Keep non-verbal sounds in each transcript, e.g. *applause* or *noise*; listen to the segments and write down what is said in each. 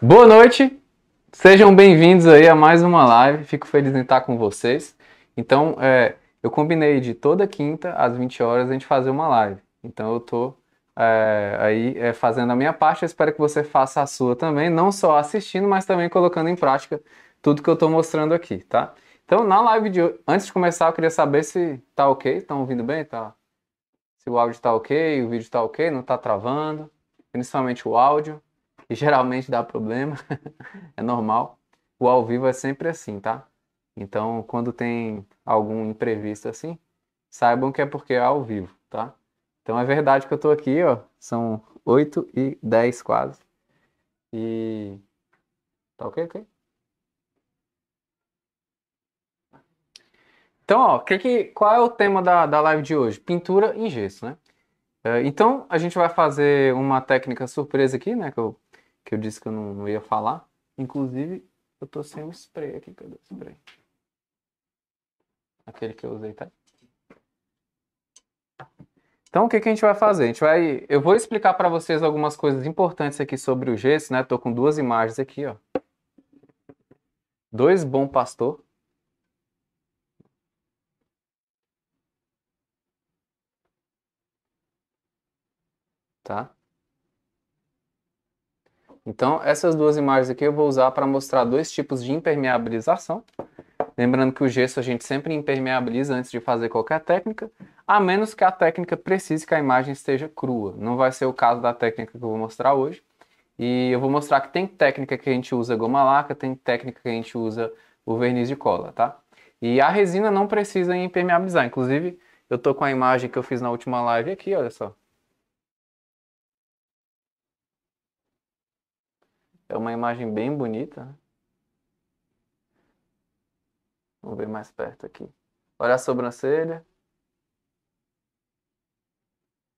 Boa noite, Sejam bem-vindos aí a mais uma live, fico feliz em estar com vocês. Então, é, eu combinei de toda quinta às 20 horas a gente fazer uma live. Então, eu estou é, aí é, fazendo a minha parte, eu espero que você faça a sua também, não só assistindo, mas também colocando em prática tudo que eu estou mostrando aqui, tá? Então, na live de hoje, antes de começar, eu queria saber se tá ok, estão ouvindo bem? Tá? Se o áudio está ok, o vídeo está ok, não está travando, principalmente o áudio que *laughs* geralmente dá problema, *laughs* é normal. O ao vivo é sempre assim, tá? Então, quando tem algum imprevisto assim, saibam que é porque é ao vivo, tá? Então é verdade que eu tô aqui, ó, são 8 e 10 quase. E tá OK, OK? Então, ó, que que, qual é o tema da, da live de hoje? Pintura em gesso, né? Eh, então, a gente vai fazer uma técnica surpresa aqui, né? Que eu que eu disse que eu não, não ia falar. Inclusive, eu tô sem o spray aqui. Cadê o spray? Aquele que eu usei, tá? Então, o que, que a gente vai fazer? A gente vai... Eu vou explicar para vocês algumas coisas importantes aqui sobre o gesso, né? Tô com duas imagens aqui, ó. Dois Bom Pastor. Tá? Então, essas duas imagens aqui eu vou usar para mostrar dois tipos de impermeabilização. Lembrando que o gesso a gente sempre impermeabiliza antes de fazer qualquer técnica, a menos que a técnica precise que a imagem esteja crua. Não vai ser o caso da técnica que eu vou mostrar hoje. E eu vou mostrar que tem técnica que a gente usa goma laca, tem técnica que a gente usa o verniz de cola, tá? E a resina não precisa impermeabilizar. Inclusive, eu tô com a imagem que eu fiz na última live aqui, olha só. É uma imagem bem bonita. Né? Vamos ver mais perto aqui. Olha a sobrancelha.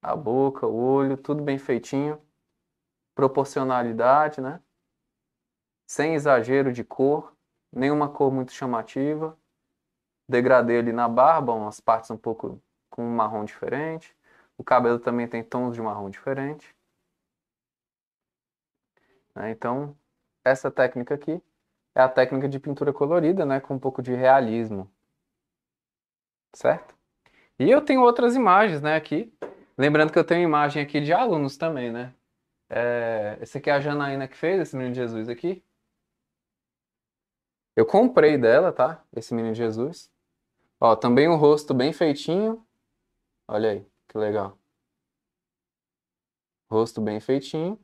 A boca, o olho, tudo bem feitinho. Proporcionalidade, né? Sem exagero de cor, nenhuma cor muito chamativa. Degradei ali na barba, umas partes um pouco com um marrom diferente. O cabelo também tem tons de marrom diferente. Né? Então, essa técnica aqui é a técnica de pintura colorida, né, com um pouco de realismo. Certo? E eu tenho outras imagens, né, aqui. Lembrando que eu tenho imagem aqui de alunos também, né? É, esse aqui é a Janaína que fez, esse menino de Jesus aqui. Eu comprei dela, tá? Esse menino de Jesus. Ó, também um rosto bem feitinho. Olha aí, que legal. Rosto bem feitinho.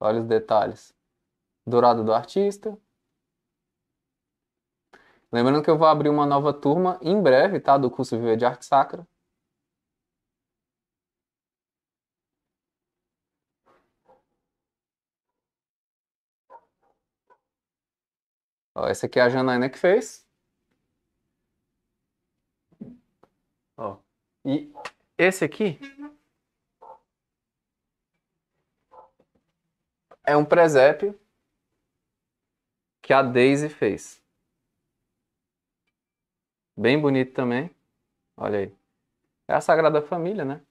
Olha os detalhes. Dourado do artista. Lembrando que eu vou abrir uma nova turma em breve, tá? Do curso Viver de Arte Sacra. Ó, essa aqui é a Janaina que fez. Ó. E esse aqui é um presépio que a Daisy fez. Bem bonito também. Olha aí. É a Sagrada Família, né?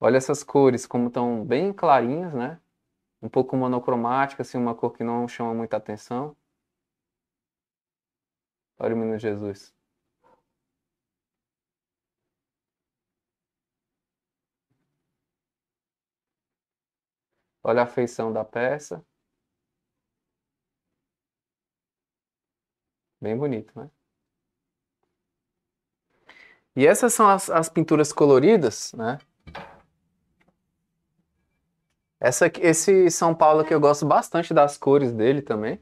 Olha essas cores como estão bem clarinhas, né? Um pouco monocromática, assim, uma cor que não chama muita atenção. Olha o menino Jesus. Olha a feição da peça. Bem bonito, né? E essas são as, as pinturas coloridas, né? Essa, esse São Paulo aqui eu gosto bastante das cores dele também.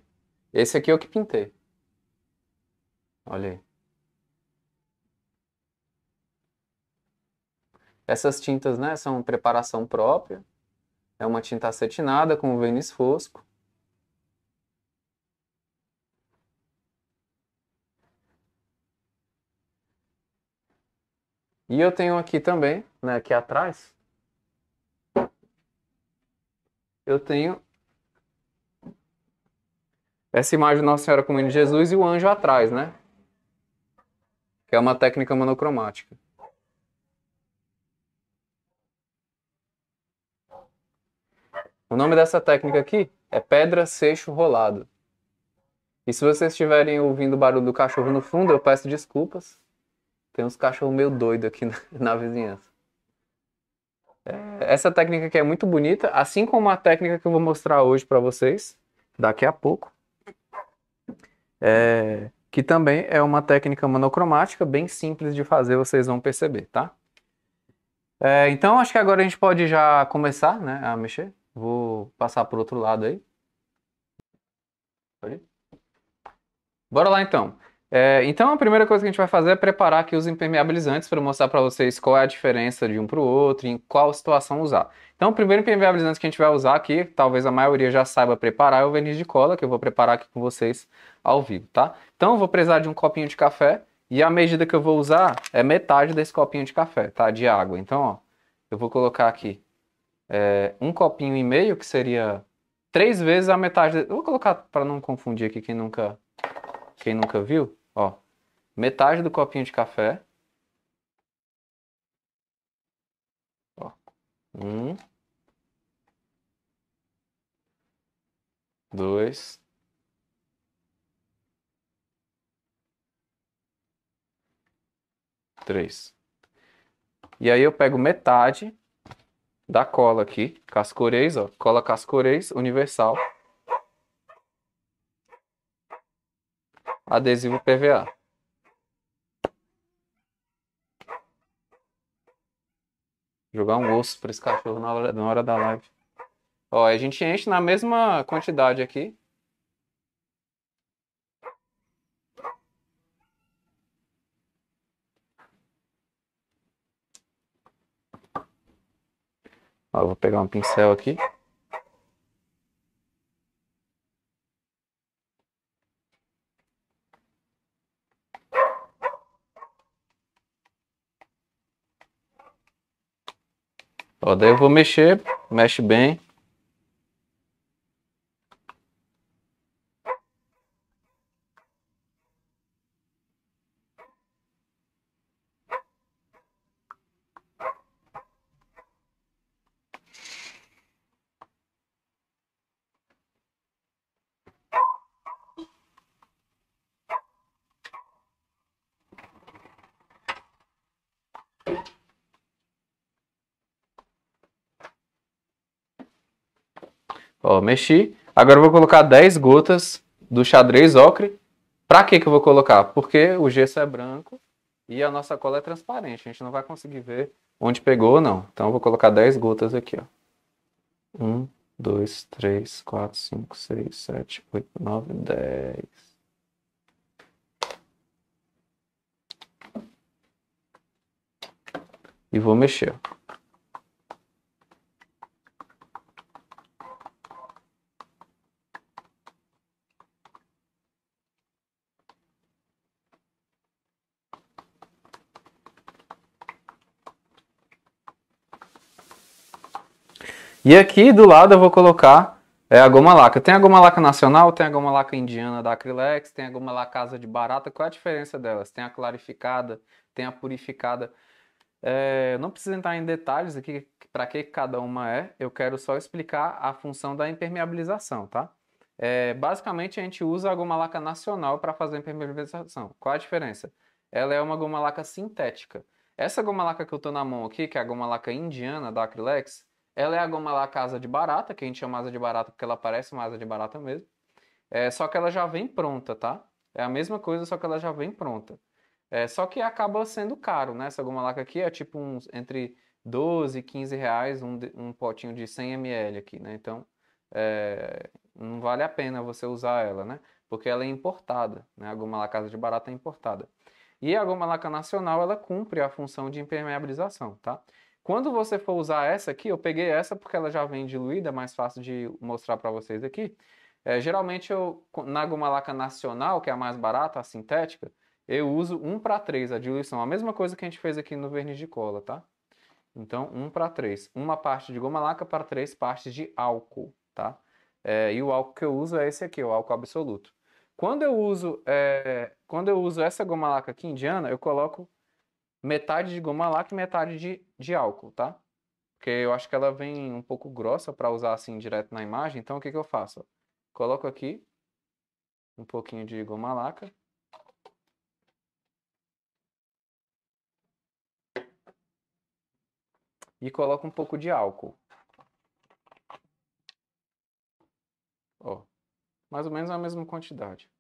Esse aqui é o que pintei. Olha aí. Essas tintas, né, são preparação própria. É uma tinta acetinada com verniz fosco. E eu tenho aqui também, né, aqui atrás, eu tenho essa imagem de Nossa Senhora com o Menino Jesus e o anjo atrás, né? Que é uma técnica monocromática. O nome dessa técnica aqui é pedra seixo rolado. E se vocês estiverem ouvindo o barulho do cachorro no fundo, eu peço desculpas. Tem uns cachorros meio doido aqui *laughs* na, na vizinhança. É, essa técnica aqui é muito bonita, assim como a técnica que eu vou mostrar hoje para vocês, daqui a pouco. É, que também é uma técnica monocromática, bem simples de fazer, vocês vão perceber, tá? É, então, acho que agora a gente pode já começar né, a mexer. Vou passar para outro lado aí. Pode? Bora lá então. É, então a primeira coisa que a gente vai fazer é preparar aqui os impermeabilizantes para mostrar para vocês qual é a diferença de um para o outro e em qual situação usar. Então o primeiro impermeabilizante que a gente vai usar aqui, talvez a maioria já saiba preparar, é o verniz de cola, que eu vou preparar aqui com vocês ao vivo, tá? Então eu vou precisar de um copinho de café e a medida que eu vou usar é metade desse copinho de café, tá? De água. Então, ó, eu vou colocar aqui é, um copinho e meio, que seria três vezes a metade. Vou colocar para não confundir aqui quem nunca, quem nunca viu. Ó, metade do copinho de café. Ó, um, dois, três. E aí eu pego metade da cola aqui, cascorês, ó, cola cascorês universal. Adesivo PVA. Jogar um osso para esse cachorro na hora, na hora da live. Ó, a gente enche na mesma quantidade aqui, Ó, eu vou pegar um pincel aqui. Ó, daí eu vou mexer, mexe bem. mexi. Agora eu vou colocar 10 gotas do xadrez ocre. Pra que que eu vou colocar? Porque o gesso é branco e a nossa cola é transparente. A gente não vai conseguir ver onde pegou ou não. Então eu vou colocar 10 gotas aqui, ó. 1, 2, 3, 4, 5, 6, 7, 8, 9, 10. e vou mexer. E aqui do lado eu vou colocar é, a goma laca. Tem a goma laca nacional, tem a goma laca indiana da Acrilex, tem a goma casa de barata. Qual é a diferença delas? Tem a clarificada, tem a purificada. É, não preciso entrar em detalhes aqui para que cada uma é. Eu quero só explicar a função da impermeabilização, tá? É, basicamente a gente usa a goma laca nacional para fazer a impermeabilização. Qual é a diferença? Ela é uma goma laca sintética. Essa goma laca que eu estou na mão aqui, que é a goma laca indiana da Acrilex, ela é a goma lacasa de barata, que a gente chama asa de barata porque ela parece uma asa de barata mesmo. É, só que ela já vem pronta, tá? É a mesma coisa, só que ela já vem pronta. É, só que acaba sendo caro, né? Essa goma laca aqui é tipo uns entre 12 e 15 reais um, um potinho de 100 ml aqui, né? Então, é, não vale a pena você usar ela, né? Porque ela é importada, né? A goma lacasa de barata é importada. E a goma laca nacional, ela cumpre a função de impermeabilização, tá? Quando você for usar essa aqui, eu peguei essa porque ela já vem diluída, é mais fácil de mostrar para vocês aqui. É, geralmente eu, na goma laca nacional, que é a mais barata, a sintética, eu uso 1 para 3 a diluição. A mesma coisa que a gente fez aqui no verniz de cola, tá? Então, 1 para 3. Uma parte de goma laca para três partes de álcool, tá? É, e o álcool que eu uso é esse aqui, o álcool absoluto. Quando eu uso, é, quando eu uso essa goma laca aqui indiana, eu coloco metade de goma laca e metade de de álcool, tá? Porque eu acho que ela vem um pouco grossa para usar assim direto na imagem. Então o que, que eu faço? Coloco aqui um pouquinho de goma laca. E coloco um pouco de álcool. Ó, mais ou menos a mesma quantidade.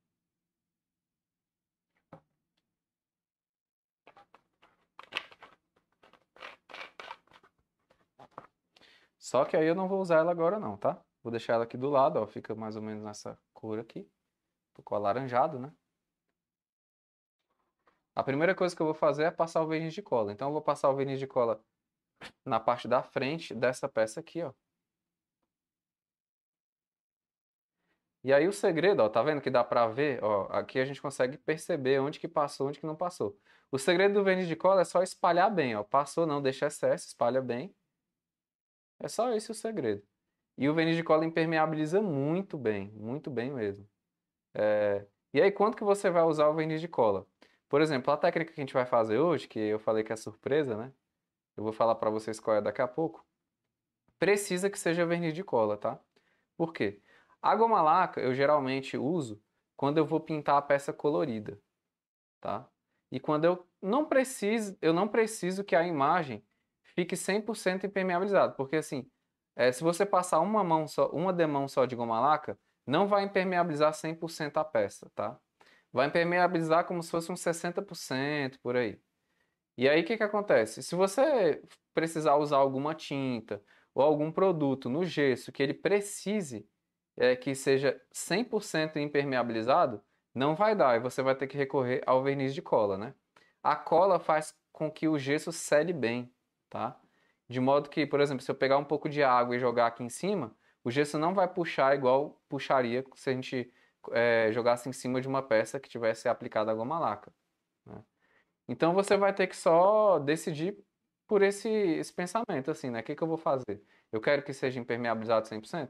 Só que aí eu não vou usar ela agora não, tá? Vou deixar ela aqui do lado, ó, fica mais ou menos nessa cor aqui. Ficou alaranjado, né? A primeira coisa que eu vou fazer é passar o verniz de cola. Então eu vou passar o verniz de cola na parte da frente dessa peça aqui, ó. E aí o segredo, ó, tá vendo que dá pra ver, ó, aqui a gente consegue perceber onde que passou, onde que não passou. O segredo do verniz de cola é só espalhar bem, ó. Passou não, deixa excesso, espalha bem. É só esse o segredo. E o verniz de cola impermeabiliza muito bem, muito bem mesmo. É... E aí, quanto que você vai usar o verniz de cola? Por exemplo, a técnica que a gente vai fazer hoje, que eu falei que é surpresa, né? Eu vou falar para vocês qual é daqui a pouco. Precisa que seja verniz de cola, tá? Por quê? Água malaca eu geralmente uso quando eu vou pintar a peça colorida, tá? E quando eu não preciso, eu não preciso que a imagem fique 100% impermeabilizado, porque assim, é, se você passar uma mão só, uma demão só de goma laca, não vai impermeabilizar 100% a peça, tá? Vai impermeabilizar como se fosse uns 60% por aí. E aí o que, que acontece? Se você precisar usar alguma tinta ou algum produto no gesso que ele precise é, que seja 100% impermeabilizado, não vai dar e você vai ter que recorrer ao verniz de cola, né? A cola faz com que o gesso cede bem tá? De modo que, por exemplo, se eu pegar um pouco de água e jogar aqui em cima, o gesso não vai puxar igual puxaria se a gente é, jogasse em cima de uma peça que tivesse aplicado a goma laca. Né? Então você vai ter que só decidir por esse, esse pensamento, assim, né? O que, que eu vou fazer? Eu quero que seja impermeabilizado 100%?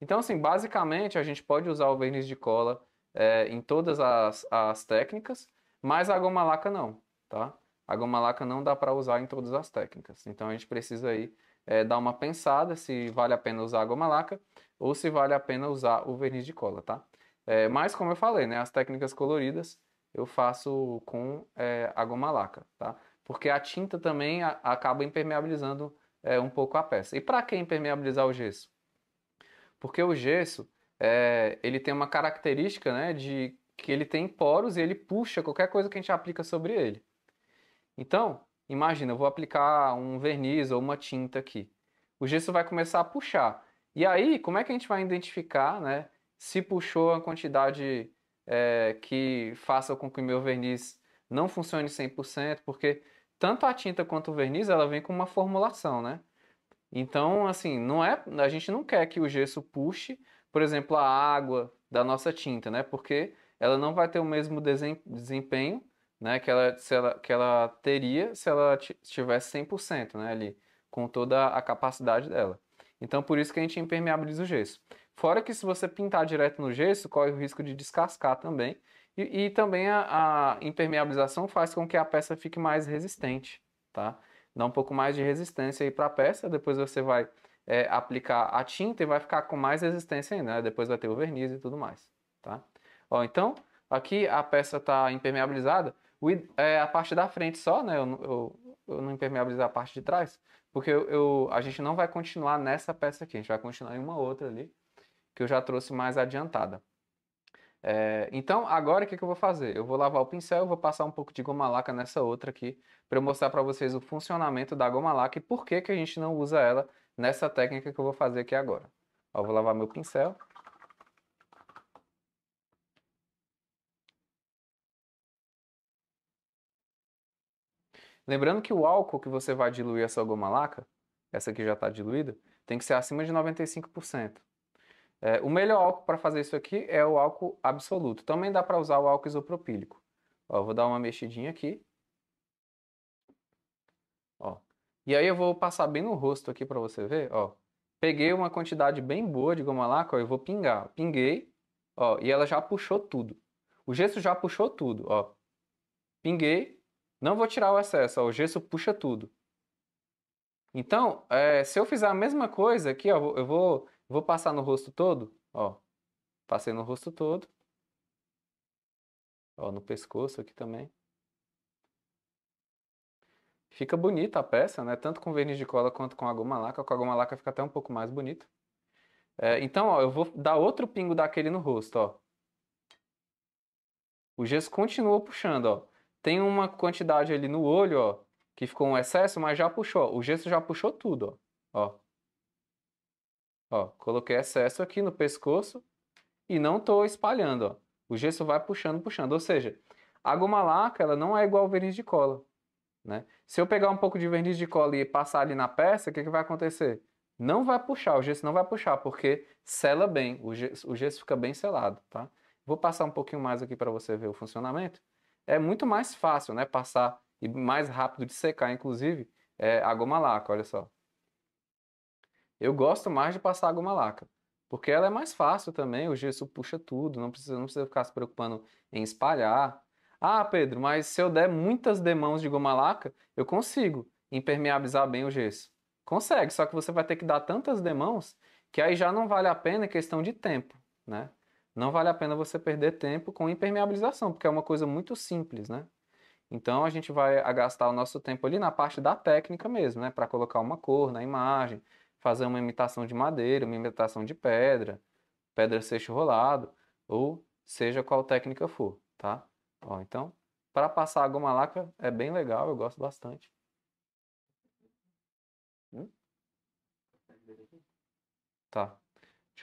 Então, assim, basicamente a gente pode usar o verniz de cola é, em todas as, as técnicas, mas a goma laca não, tá? A goma laca não dá para usar em todas as técnicas. Então a gente precisa aí é, dar uma pensada se vale a pena usar a goma laca ou se vale a pena usar o verniz de cola, tá? É, mas como eu falei, né, as técnicas coloridas eu faço com é, a goma laca, tá? Porque a tinta também a, acaba impermeabilizando é, um pouco a peça. E para que impermeabilizar o gesso? Porque o gesso ele tem uma característica, né, de que ele tem poros e ele puxa qualquer coisa que a gente aplica sobre ele. Então, imagina, eu vou aplicar um verniz ou uma tinta aqui. O gesso vai começar a puxar. E aí, como é que a gente vai identificar né, se puxou a quantidade é, que faça com que o meu verniz não funcione 100%? Porque tanto a tinta quanto o verniz, ela vem com uma formulação, né? Então, assim, não é, a gente não quer que o gesso puxe, por exemplo, a água da nossa tinta, né? Porque ela não vai ter o mesmo desempenho né, que, ela, se ela, que ela teria se ela estivesse 100% né, ali, com toda a capacidade dela. Então, por isso que a gente impermeabiliza o gesso. Fora que se você pintar direto no gesso, corre o risco de descascar também. E, e também a, a, impermeabilização faz com que a peça fique mais resistente, tá? Dá um pouco mais de resistência aí para a peça, depois você vai é, aplicar a tinta e vai ficar com mais resistência ainda, né? depois vai ter o verniz e tudo mais, tá? Ó, então, aqui a peça está impermeabilizada, o, é, a parte da frente só, né? Eu, eu, eu não impermeabilizo a parte de trás, porque eu, eu, a gente não vai continuar nessa peça aqui, a gente vai continuar em uma outra ali, que eu já trouxe mais adiantada. É, então, agora o que, que eu vou fazer? Eu vou lavar o pincel, vou passar um pouco de goma laca nessa outra aqui, para eu mostrar para vocês o funcionamento da goma laca e por que, que a gente não usa ela nessa técnica que eu vou fazer aqui agora. Ó, eu vou lavar meu pincel. Lembrando que o álcool que você vai diluir a sua goma laca, essa aqui já está diluída, tem que ser acima de 95%. É, o melhor álcool para fazer isso aqui é o álcool absoluto. Também dá para usar o álcool isopropílico. Ó, vou dar uma mexidinha aqui. Ó. E aí eu vou passar bem no rosto aqui para você ver. Ó. Peguei uma quantidade bem boa de goma laca, ó, eu vou pingar. Pinguei, ó, e ela já puxou tudo. O gesso já puxou tudo, ó. Pinguei, não vou tirar o excesso, ó, o gesso puxa tudo. Então, é, se eu fizer a mesma coisa aqui, ó, eu vou, vou passar no rosto todo, ó, passei no rosto todo, ó, no pescoço aqui também. Fica bonita a peça, né? Tanto com verniz de cola quanto com a goma laca. Com a goma laca fica até um pouco mais bonito. É, então, ó, eu vou dar outro pingo daquele no rosto, ó. O gesso continua puxando, ó. Tem uma quantidade ali no olho, ó, que ficou um excesso, mas já puxou. O gesso já puxou tudo, ó. Ó, ó coloquei excesso aqui no pescoço e não estou espalhando, ó. O gesso vai puxando, puxando. Ou seja, a goma laca, ela não é igual ao verniz de cola, né? Se eu pegar um pouco de verniz de cola e passar ali na peça, o que, que vai acontecer? Não vai puxar, o gesso não vai puxar, porque sela bem, o gesso, o gesso fica bem selado, tá? Vou passar um pouquinho mais aqui para você ver o funcionamento é muito mais fácil, né? Passar e mais rápido de secar, inclusive, é a goma laca, olha só. Eu gosto mais de passar a goma laca, porque ela é mais fácil também, o gesso puxa tudo, não precisa, não precisa ficar se preocupando em espalhar. Ah, Pedro, mas se eu der muitas demãos de goma laca, eu consigo impermeabilizar bem o gesso. Consegue, só que você vai ter que dar tantas demãos que aí já não vale a pena questão de tempo, né? não vale a pena você perder tempo com impermeabilização, porque é uma coisa muito simples, né? Então a gente vai gastar o nosso tempo ali na parte da técnica mesmo, né? Para colocar uma cor na imagem, fazer uma imitação de madeira, uma imitação de pedra, pedra seixo rolado, ou seja qual técnica for, tá? Ó, então, para passar alguma laca é bem legal, eu gosto bastante. Hum? Tá.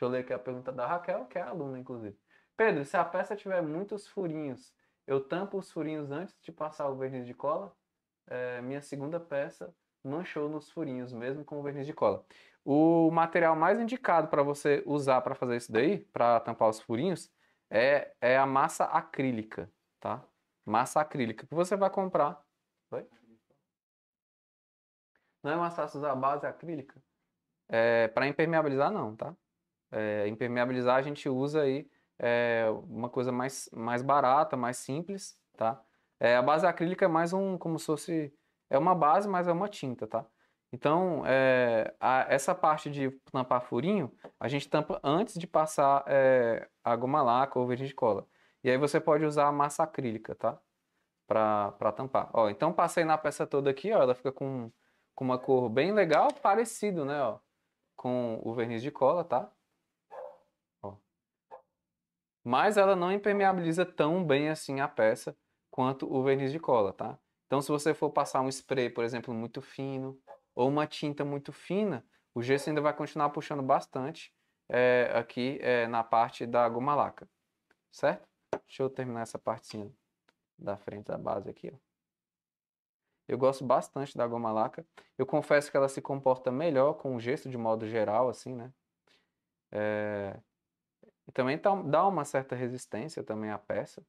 Deixa eu ler aqui a pergunta da Raquel, que é aluna, inclusive. Pedro, se a peça tiver muitos furinhos, eu tampo os furinhos antes de passar o verniz de cola? É, minha segunda peça manchou nos furinhos, mesmo com o verniz de cola. O material mais indicado para você usar para fazer isso daí, para tampar os furinhos, é, é a massa acrílica, tá? Massa acrílica que você vai comprar. Oi? Não é mais fácil usar a base acrílica? É, para impermeabilizar, não, tá? É, impermeabilizar a gente usa aí é, uma coisa mais, mais barata, mais simples, tá? É, a base acrílica é mais um, como se fosse, é uma base, mas é uma tinta, tá? Então, é, a, essa parte de tampar furinho, a gente tampa antes de passar é, a goma laca ou verniz de cola. E aí você pode usar a massa acrílica, tá? para tampar. Ó, então passei na peça toda aqui, ó, ela fica com, com uma cor bem legal, parecido, né, ó, com o verniz de cola, tá? mas ela não impermeabiliza tão bem assim a peça quanto o verniz de cola, tá? Então, se você for passar um spray, por exemplo, muito fino ou uma tinta muito fina, o gesso ainda vai continuar puxando bastante é, aqui é, na parte da goma laca, certo? Deixa eu terminar essa partezinha da frente da base aqui, ó. Eu gosto bastante da goma laca. Eu confesso que ela se comporta melhor com o gesso de modo geral, assim, né? É, e também tá dá uma certa resistência também à peça.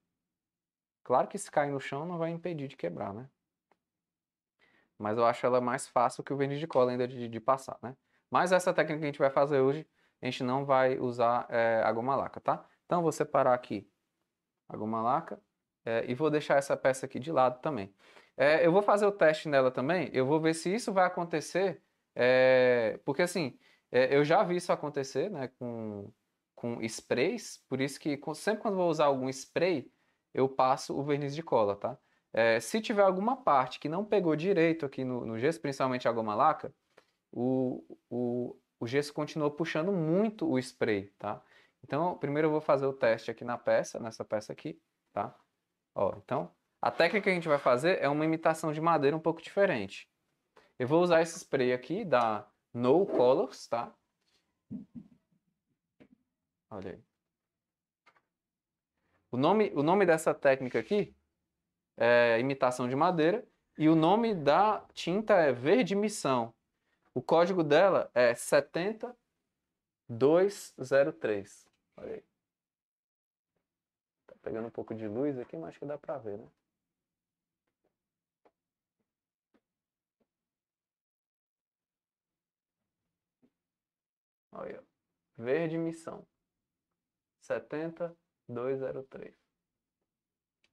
Claro que se cair no chão não vai impedir de quebrar, né? Mas eu acho ela mais fácil que o verniz de cola ainda de, de passar, né? Mas essa técnica que a gente vai fazer hoje, a gente não vai usar é, eh, a goma laca, tá? Então vou separar aqui a goma laca é, eh, e vou deixar essa peça aqui de lado também. É, eu vou fazer o teste nela também, eu vou ver se isso vai acontecer, porque assim, eu já vi isso acontecer, né, com, com sprays, por isso que sempre quando vou usar algum spray, eu passo o verniz de cola, tá? É, se tiver alguma parte que não pegou direito aqui no, no gesso, principalmente a goma laca, o, o, o gesso continua puxando muito o spray, tá? Então, primeiro eu vou fazer o teste aqui na peça, nessa peça aqui, tá? Ó, então, a técnica que a gente vai fazer é uma imitação de madeira um pouco diferente. Eu vou usar esse spray aqui da No Colors, tá? Olha aí. O nome, o nome dessa técnica aqui é imitação de madeira e o nome da tinta é verde missão. O código dela é 70203. Olha aí. Tá pegando um pouco de luz aqui, mas acho que dá pra ver, né? Olha, verde missão. 70203.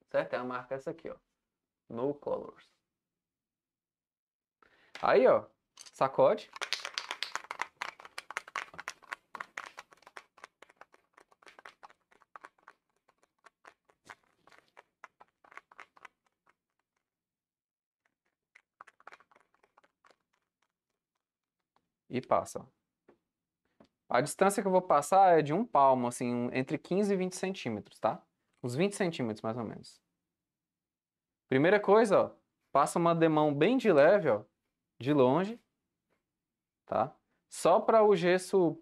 Certo? É a marca essa aqui, ó. No Colors. Aí, ó. Sacode. E passa, a distância que eu vou passar é de um palmo, assim, entre 15 e 20 centímetros, tá? Uns 20 centímetros, mais ou menos. Primeira coisa, ó, passa uma demão bem de leve, ó, de longe, tá? Só para o gesso,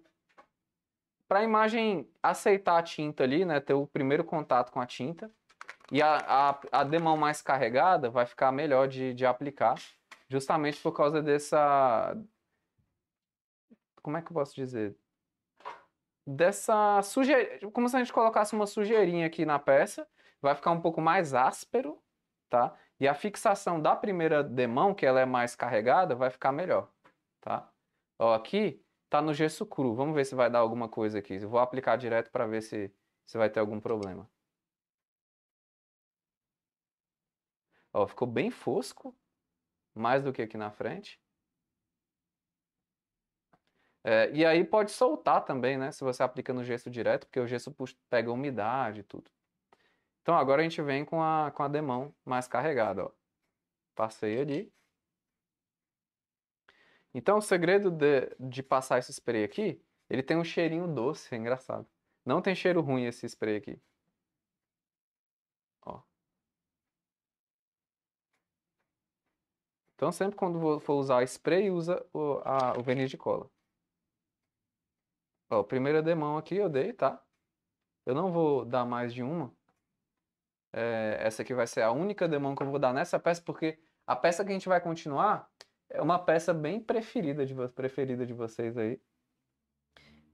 para a imagem aceitar a tinta ali, né? Ter o primeiro contato com a tinta. E a, a, a demão mais carregada vai ficar melhor de, de aplicar, justamente por causa dessa... Como é que eu posso dizer? dessa sujeira, como se a gente colocasse uma sujeirinha aqui na peça, vai ficar um pouco mais áspero, tá? E a fixação da primeira demão, que ela é mais carregada, vai ficar melhor, tá? Ó, aqui tá no gesso cru, vamos ver se vai dar alguma coisa aqui. Eu vou aplicar direto para ver se, se vai ter algum problema. Ó, ficou bem fosco, mais do que aqui na frente. É, e aí pode soltar também, né? Se você aplica no gesso direto, porque o gesso pega umidade e tudo. Então agora a gente vem com a, com a demão mais carregada, ó. Passei ali. Então o segredo de, de passar esse spray aqui, ele tem um cheirinho doce, é engraçado. Não tem cheiro ruim esse spray aqui. Ó. Então sempre quando for usar spray, usa o, a, o verniz de cola. Ó, primeira demão aqui eu dei, tá? Eu não vou dar mais de uma. É, essa aqui vai ser a única demão que eu vou dar nessa peça, porque a peça que a gente vai continuar é uma peça bem preferida de, preferida de vocês aí.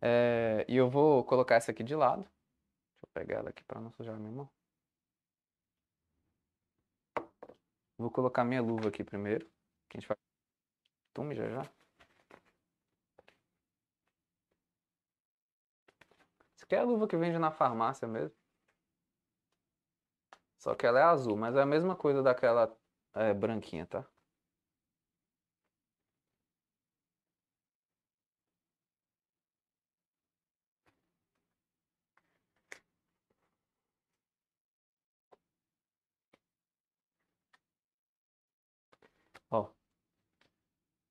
É, e eu vou colocar essa aqui de lado. Deixa eu pegar ela aqui para não sujar minha mão. Vou colocar minha luva aqui primeiro. Que a gente vai. Tume já já. é a luva que vende na farmácia mesmo. Só que ela é azul, mas é a mesma coisa daquela é, branquinha, tá?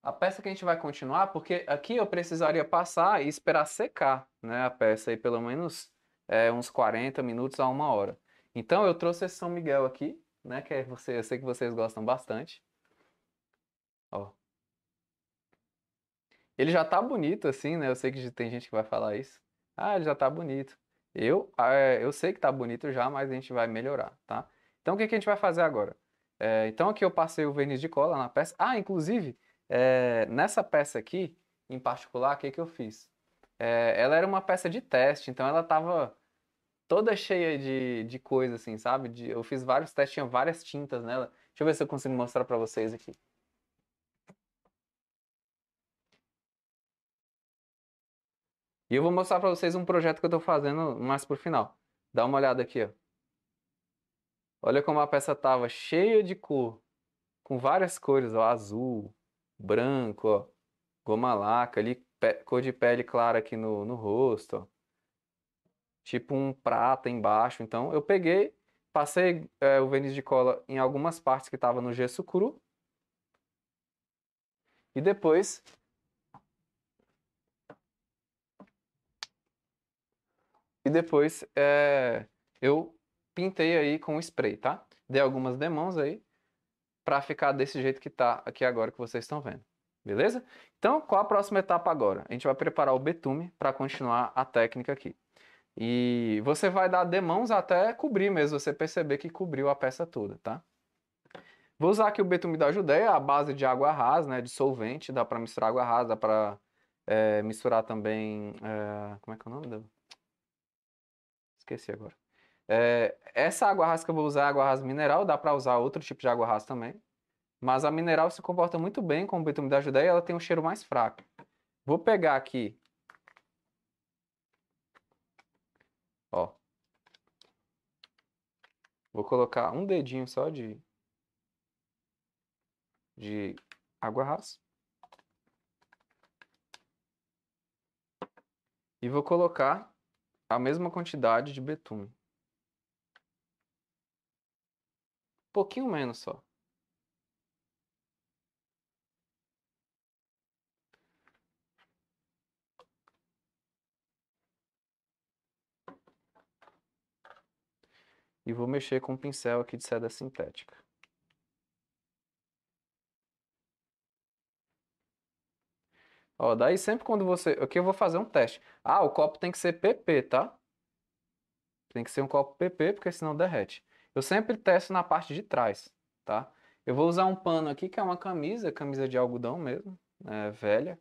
a peça que a gente vai continuar, porque aqui eu precisaria passar e esperar secar né, a peça aí pelo menos é, uns 40 minutos a uma hora. Então eu trouxe esse São Miguel aqui, né? Que é você, eu sei que vocês gostam bastante. Ó. Ele já tá bonito assim, né? Eu sei que tem gente que vai falar isso. Ah, ele já tá bonito. Eu, ah, é, eu sei que tá bonito já, mas a gente vai melhorar, tá? Então o que, que a gente vai fazer agora? É, então aqui eu passei o verniz de cola na peça. Ah, inclusive, é, nessa peça aqui, em particular, o que, que eu fiz? É, ela era uma peça de teste, então ela estava toda cheia de, de coisa, assim, sabe? De, eu fiz vários testes, tinha várias tintas nela. Deixa eu ver se eu consigo mostrar para vocês aqui. E eu vou mostrar para vocês um projeto que eu estou fazendo mais pro final. Dá uma olhada aqui, ó. Olha como a peça tava cheia de cor, com várias cores, ó, azul, branco, ó. Goma laca ali, cor de pele clara aqui no, no rosto, ó. Tipo um prata embaixo. Então eu peguei, passei é, o verniz de cola em algumas partes que estava no gesso cru. E depois E depois é, eu pintei aí com spray, tá? Dei algumas demãos aí para ficar desse jeito que está aqui agora que vocês estão vendo. Beleza? Então, qual a próxima etapa agora? A gente vai preparar o betume para continuar a técnica aqui. E você vai dar demãos até cobrir mesmo, você perceber que cobriu a peça toda, tá? Vou usar aqui o betume da Judeia, a base de água rasa, né, de solvente, dá para misturar água rasa, dá para é, eh, misturar também, é, como é que é o nome dela? Esqueci agora. É, essa água rasa que eu vou usar é água rasa mineral, dá para usar outro tipo de água rasa também. Mas a mineral se comporta muito bem com o betume da Judéia, ela tem um cheiro mais fraco. Vou pegar aqui. Ó. Vou colocar um dedinho só de de água rasa. E vou colocar a mesma quantidade de betume. pouquinho menos só. E vou mexer com o pincel aqui de seda sintética. Ó, daí sempre quando você... Aqui eu vou fazer um teste. Ah, o copo tem que ser PP, tá? Tem que ser um copo PP, porque senão derrete. Eu sempre testo na parte de trás, tá? Eu vou usar um pano aqui que é uma camisa, camisa de algodão mesmo, é, velha,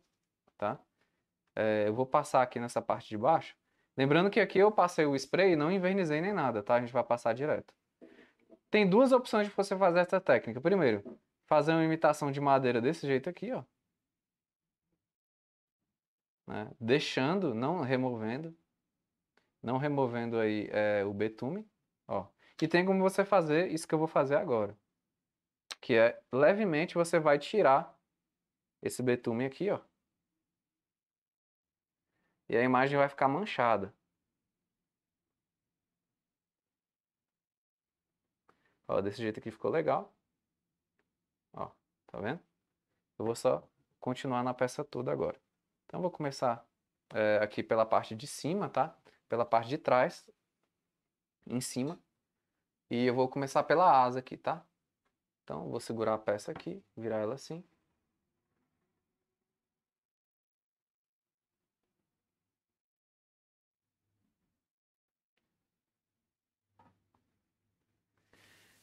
tá? É, eu vou passar aqui nessa parte de baixo. Lembrando que aqui eu passei o spray e não invernizei nem nada, tá? A gente vai passar direto. Tem duas opções de você fazer essa técnica. Primeiro, fazer uma imitação de madeira desse jeito aqui, ó. Né? Deixando, não removendo. Não removendo aí é, o betume, ó. E tem como você fazer isso que eu vou fazer agora. Que é, levemente, você vai tirar esse betume aqui, ó. E a imagem vai ficar manchada. Ó, desse jeito aqui ficou legal. Ó, tá vendo? Eu vou só continuar na peça toda agora. Então, vou começar é, aqui pela parte de cima, tá? Pela parte de trás, em cima. E eu vou começar pela asa aqui, tá? Então, vou segurar a peça aqui, virar ela assim.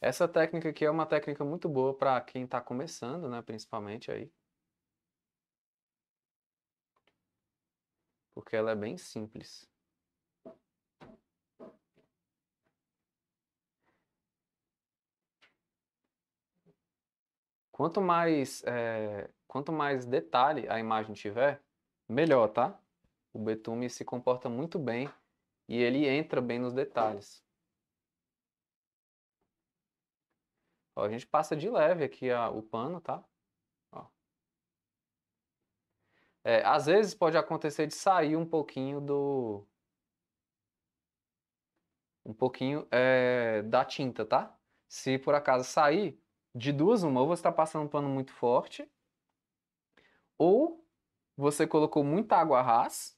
Essa técnica aqui é uma técnica muito boa para quem está começando, né, principalmente aí. Porque ela é bem simples. Quanto mais, é, quanto mais detalhe a imagem tiver, melhor, tá? O betume se comporta muito bem e ele entra bem nos detalhes. Ó, a gente passa de leve aqui a, o pano, tá? É, às vezes pode acontecer de sair um pouquinho do. Um pouquinho é, da tinta, tá? Se por acaso sair, de duas, uma, ou você está passando um pano muito forte, ou você colocou muita água ras,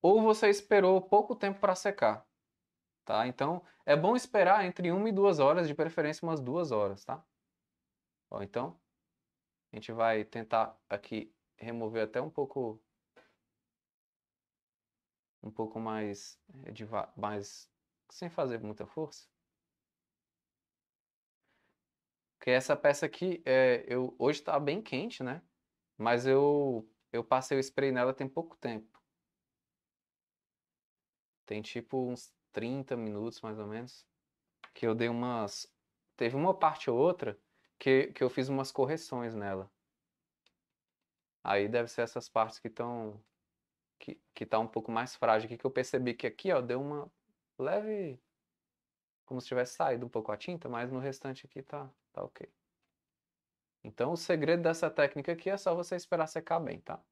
ou você esperou pouco tempo para secar. Tá? Então, é bom esperar entre uma e duas horas, de preferência umas duas horas, tá? Ó, então, a gente vai tentar aqui remover até um pouco um pouco mais, é, mais sem fazer muita força. Porque essa peça aqui, é, eu, hoje está bem quente, né? Mas eu, eu passei o spray nela tem pouco tempo. Tem tipo uns 30 minutos, mais ou menos. Que eu dei umas... Teve uma parte ou outra que, que eu fiz umas correções nela. Aí deve ser essas partes que estão... Que, que tá um pouco mais frágil aqui, que eu percebi que aqui, ó, deu uma leve como se tivesse saído um pouco a tinta, mas no restante aqui tá, tá ok. Então o segredo dessa técnica aqui é só você esperar secar bem, tá?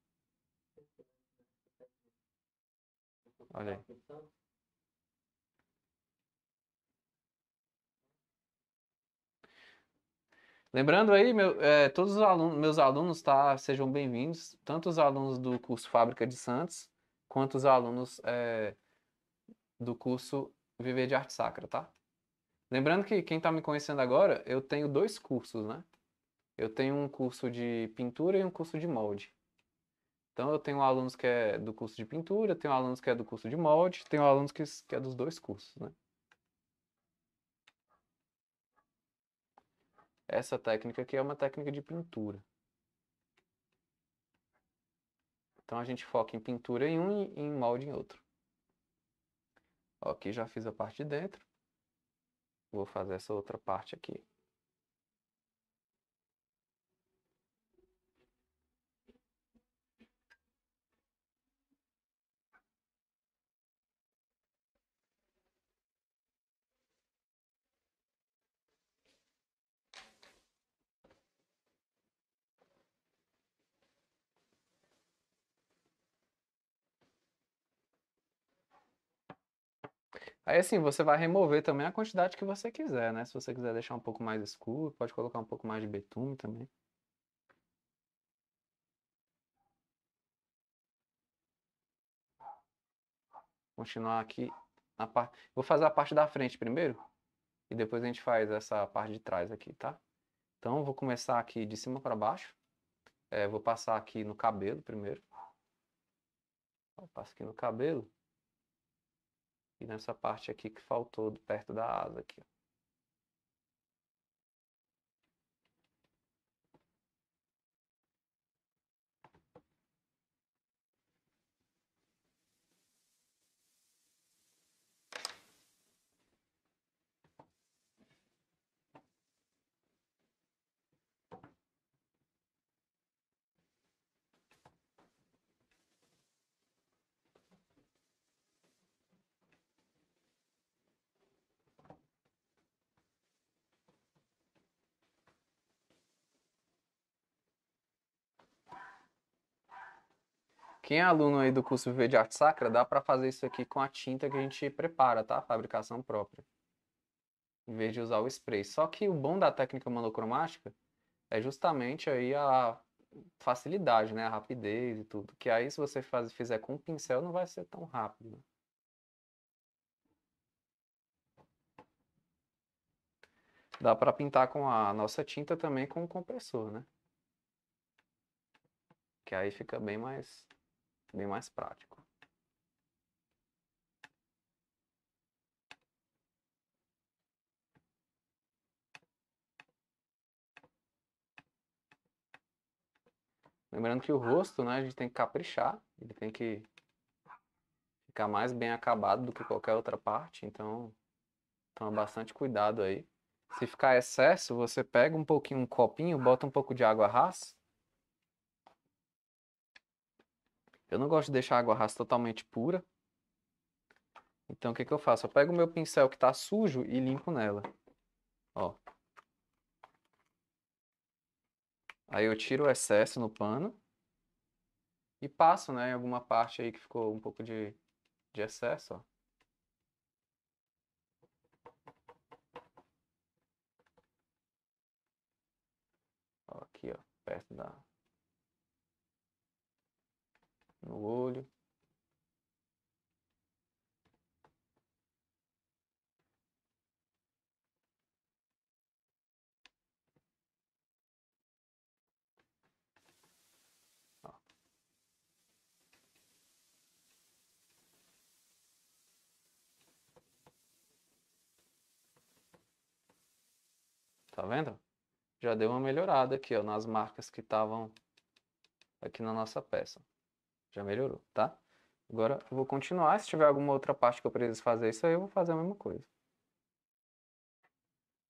Olha aí. Lembrando aí, meu, é, todos os alunos, meus alunos, tá? Sejam bem-vindos, tanto os alunos do curso Fábrica de Santos, quanto os alunos é, do curso Viver de Arte Sacra, tá? Lembrando que quem está me conhecendo agora, eu tenho dois cursos, né? Eu tenho um curso de pintura e um curso de molde. Então eu tenho alunos que é do curso de pintura, tenho alunos que é do curso de molde, tenho alunos que, que é dos dois cursos, né? Essa técnica aqui é uma técnica de pintura. Então a gente foca em pintura em um e em molde em outro. Ó, aqui já fiz a parte de dentro. Vou fazer essa outra parte aqui. Aí assim, você vai remover também a quantidade que você quiser, né? Se você quiser deixar um pouco mais escuro, pode colocar um pouco mais de betume também. Continuar aqui na parte. Vou fazer a parte da frente primeiro e depois a gente faz essa parte de trás aqui, tá? Então vou começar aqui de cima para baixo. É, vou passar aqui no cabelo primeiro. Eu passo aqui no cabelo. E nessa parte aqui que faltou, perto da asa aqui. Ó. Quem é aluno aí do curso Viver de Arte Sacra, dá para fazer isso aqui com a tinta que a gente prepara, tá? Fabricação própria. Em vez de usar o spray. Só que o bom da técnica monocromática é justamente aí a facilidade, né? A rapidez e tudo. Que aí se você faz, fizer com o pincel não vai ser tão rápido. Né? Dá para pintar com a nossa tinta também com o compressor, né? Que aí fica bem mais bem mais prático. Lembrando que o rosto, né, a gente tem que caprichar, ele tem que ficar mais bem acabado do que qualquer outra parte, então toma bastante cuidado aí. Se ficar excesso, você pega um pouquinho, um copinho, bota um pouco de água rasa Eu não gosto de deixar a água rasa totalmente pura. Então, o que, que eu faço? Eu pego o meu pincel que está sujo e limpo nela. Ó. Aí eu tiro o excesso no pano. E passo, né, em alguma parte aí que ficou um pouco de, de excesso, ó. aqui, ó, perto da no olho. Tá vendo? Já deu uma melhorada aqui, ó, nas marcas que estavam aqui na nossa peça já melhorou, tá? Agora eu vou continuar, se tiver alguma outra parte que eu preciso fazer isso aí, eu vou fazer a mesma coisa.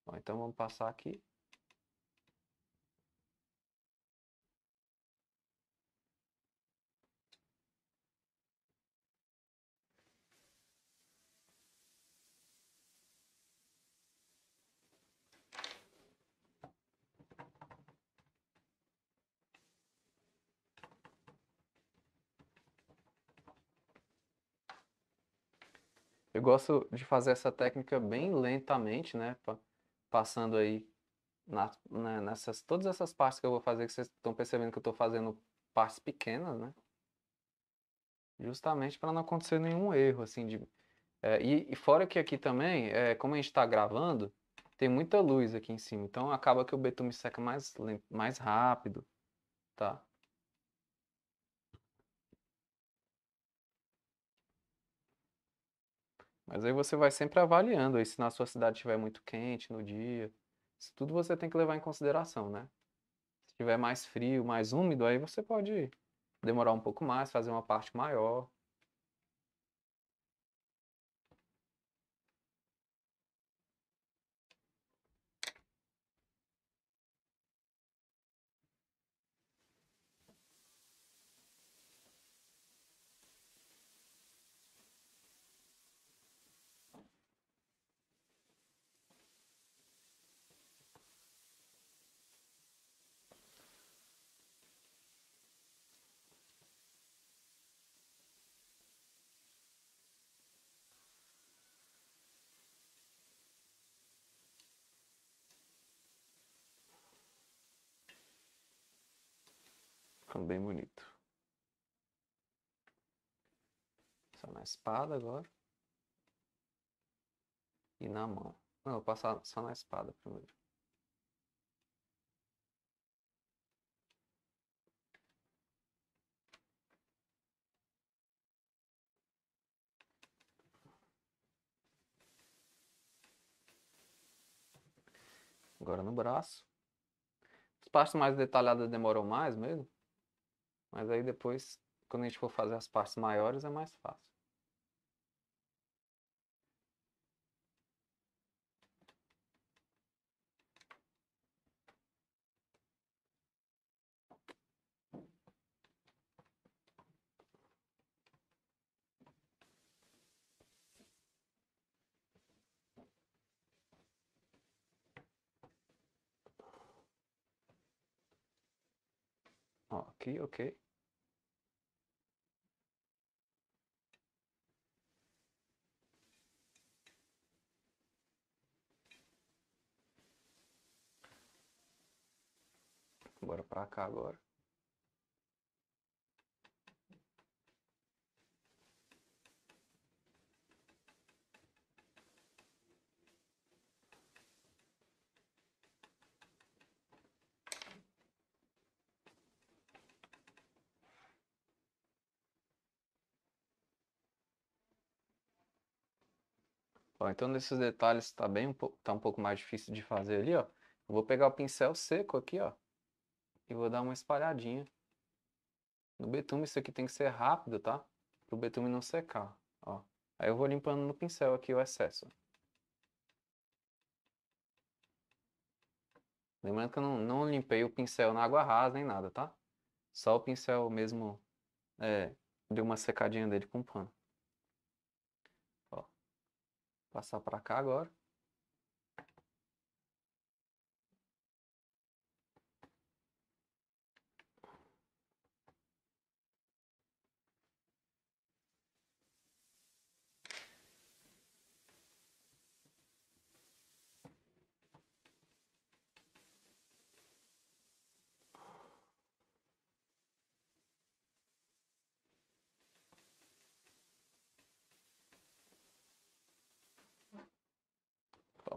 Bom, então vamos passar aqui. Eu gosto de fazer essa técnica bem lentamente, né? Passando aí na, né, nessas todas essas partes que eu vou fazer, que vocês estão percebendo que eu estou fazendo partes pequenas, né? Justamente para não acontecer nenhum erro, assim, de... É, e, e, fora que aqui também, é, como a gente está gravando, tem muita luz aqui em cima, então acaba que o betume seca mais, mais rápido, tá? Mas aí você vai sempre avaliando aí se na sua cidade estiver muito quente no dia. Isso tudo você tem que levar em consideração, né? Se tiver mais frio, mais úmido, aí você pode demorar um pouco mais, fazer uma parte maior. Ficando bem bonito. Só na espada agora. E na mão. Não, vou passar só na espada primeiro. Agora no braço. As partes mais detalhadas demoram mais mesmo? Mas aí depois, quando a gente for fazer as partes maiores, é mais fácil. aqui, ok. Bora pra cá agora. Ó, então nesses detalhes está bem um, pouco, tá um pouco mais difícil de fazer ali, ó. Eu vou pegar o pincel seco aqui, ó, e vou dar uma espalhadinha. No betume isso aqui tem que ser rápido, tá? Para o betume não secar, ó. Aí eu vou limpando no pincel aqui o excesso. Lembrando que eu não, não limpei o pincel na água rasa nem nada, tá? Só o pincel mesmo é, deu uma secadinha dele com o pano. Passar para cá agora.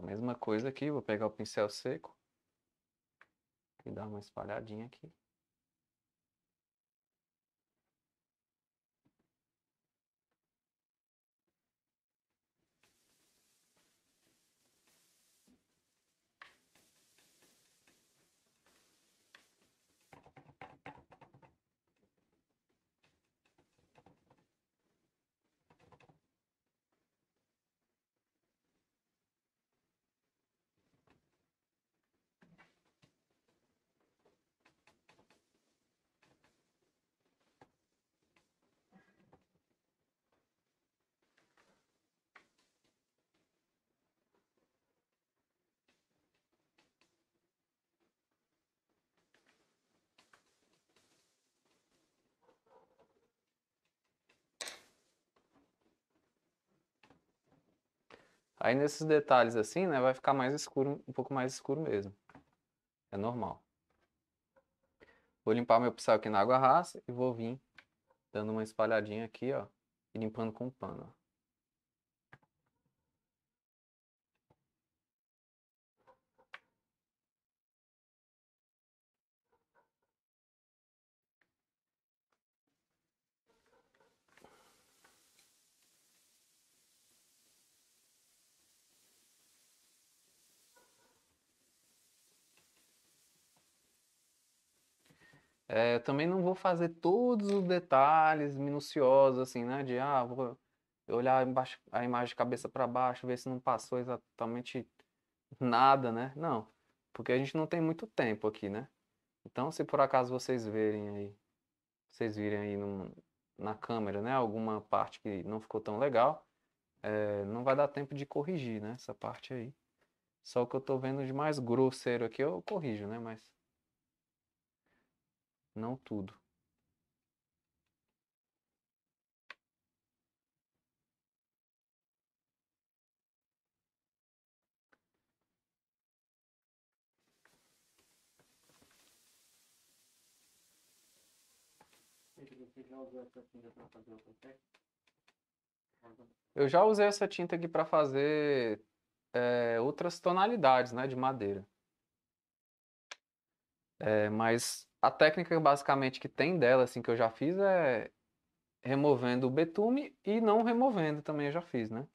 mesma coisa aqui, vou pegar o pincel seco e dar uma espalhadinha aqui. Aí nesses detalhes assim, né, vai ficar mais escuro, um pouco mais escuro mesmo. É normal. Vou limpar meu pincel aqui na água rasa e vou vir dando uma espalhadinha aqui, ó, e limpando com o pano, ó. É, eu também não vou fazer todos os detalhes minuciosos, assim, né? De, ah, vou olhar embaixo, a imagem de cabeça para baixo, ver se não passou exatamente nada, né? Não, porque a gente não tem muito tempo aqui, né? Então, se por acaso vocês verem aí, vocês virem aí na câmera, né? Alguma parte que não ficou tão legal, é, não vai dar tempo de corrigir, né? Essa parte aí. Só o que eu tô vendo de mais grosseiro aqui eu corrijo, né? Mas não tudo. Eu já usei essa tinta aqui para fazer é, outras tonalidades né, de madeira. É, mas a técnica basicamente que tem dela, assim, que eu já fiz é removendo o betume e não removendo também eu já fiz, né?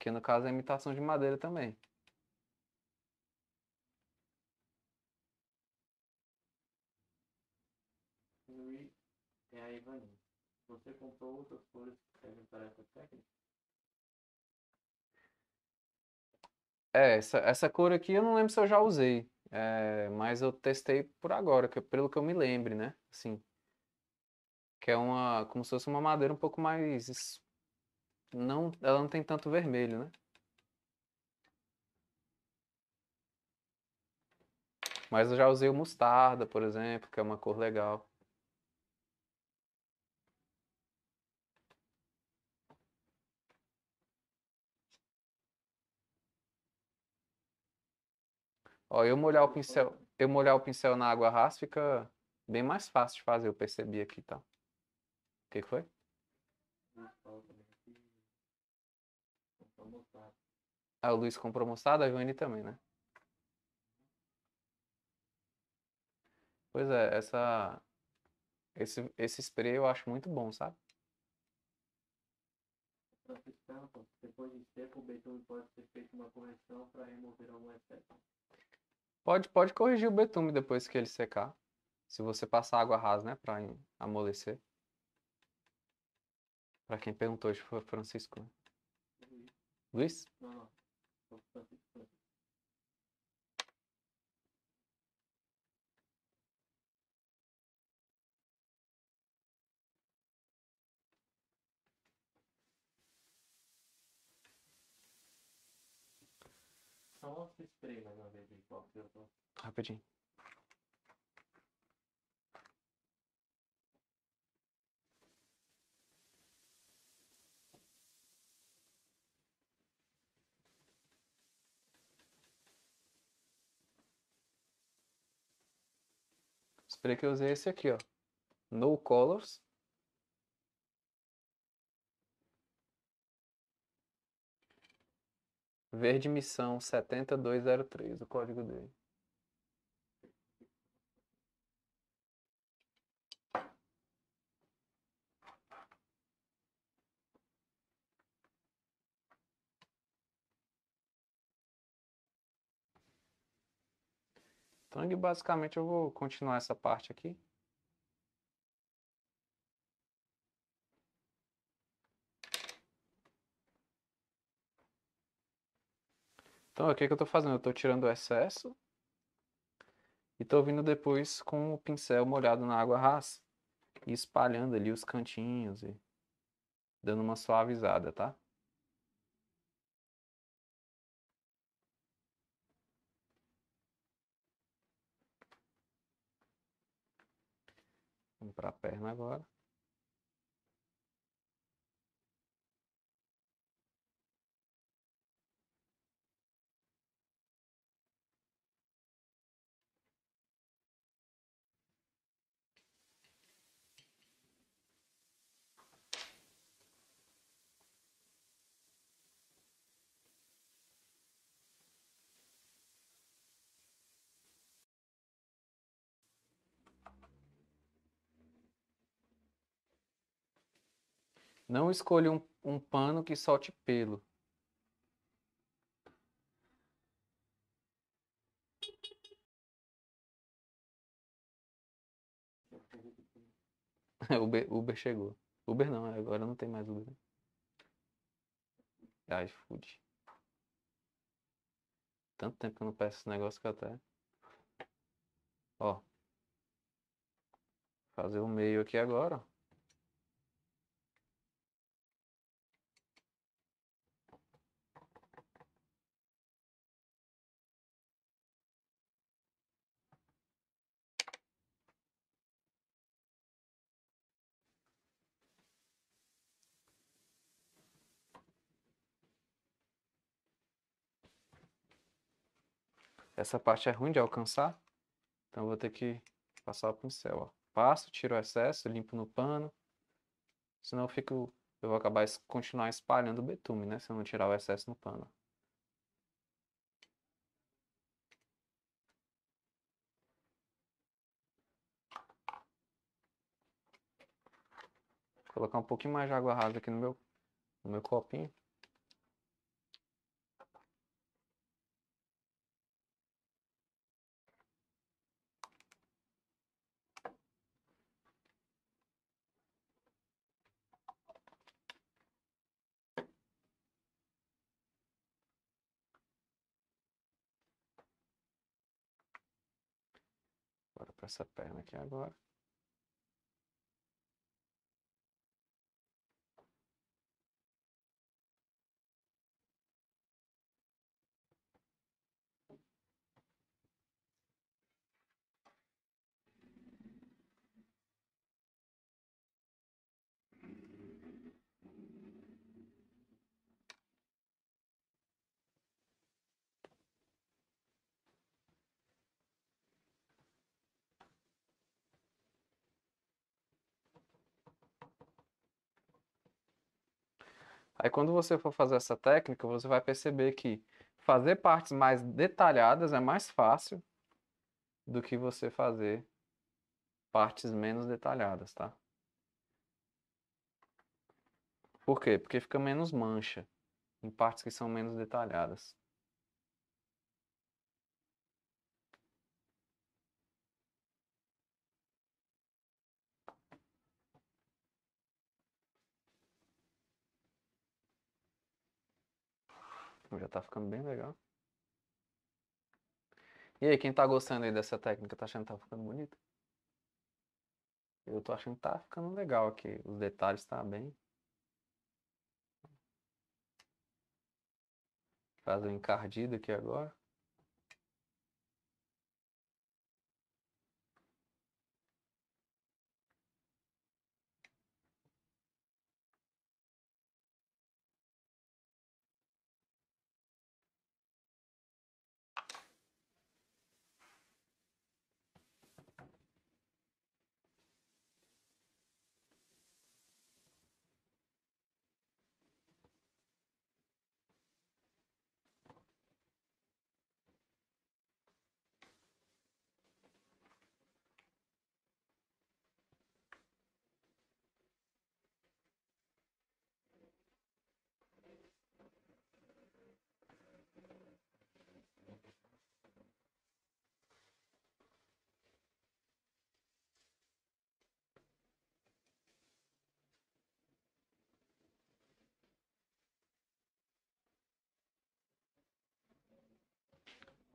Que no caso é imitação de madeira também. E aí, Vaninho, Você comprou outras cores que servem para essa técnica? É, essa, essa cor aqui eu não lembro se eu já usei. É, mas eu testei por agora, que, pelo que eu me lembre, né? Assim, que é uma, como se fosse uma madeira um pouco mais, não, ela não tem tanto vermelho, né? Mas eu já usei o mostarda, por exemplo, que é uma cor legal. Ó, eu molhar o pincel, eu molhar o pincel na água rasa fica bem mais fácil de fazer, eu percebi aqui, tá? O que, que foi? Ah, o Luiz comprou moçada, a Joane também, né? Pois é, essa esse, esse spray eu acho muito bom, sabe? Depois de tempo, o betume pode ser feito uma correção para remover algum excesso. Pode, pode corrigir o betume depois que ele secar. Se você passar água rasa, né, para amolecer. Para quem perguntou hoje foi Francisco. Né? Uhum. Luiz? Não, não. Só o spray mais uma vez, qual eu tô. Rapidinho. spray que eu usei é esse aqui, ó. No Colors. Verde Missão 7203, o código dele. Então, basicamente, eu vou continuar essa parte aqui. Então, o que, é que eu estou fazendo? Eu estou tirando o excesso e estou vindo depois com o pincel molhado na água rasa e espalhando ali os cantinhos e dando uma suavizada, tá? Vamos para a perna agora. Não escolha um, um pano que solte pelo. *laughs* Uber, Uber chegou. Uber não, agora não tem mais Uber. iFood. Tanto tempo que eu não peço esse negócio que eu até. Ó. Fazer o meio aqui agora, ó. Essa parte é ruim de alcançar, então vou ter que passar o pincel, ó. Passo, tiro o excesso, limpo no pano, senão eu fico, eu vou acabar continuar espalhando o betume, né, se eu não tirar o excesso no pano. Vou colocar um pouquinho mais de água rasa aqui no meu, no meu copinho. essa perna aqui agora. Aí quando você for fazer essa técnica, você vai perceber que fazer partes mais detalhadas é mais fácil do que você fazer partes menos detalhadas, tá? Por quê? Porque fica menos mancha em partes que são menos detalhadas. Tipo, já tá ficando bem legal. E aí, quem tá gostando aí dessa técnica, tá achando que tá ficando bonito? Eu tô achando que tá ficando legal aqui. Os detalhes tá bem. Faz tá o encardido aqui agora.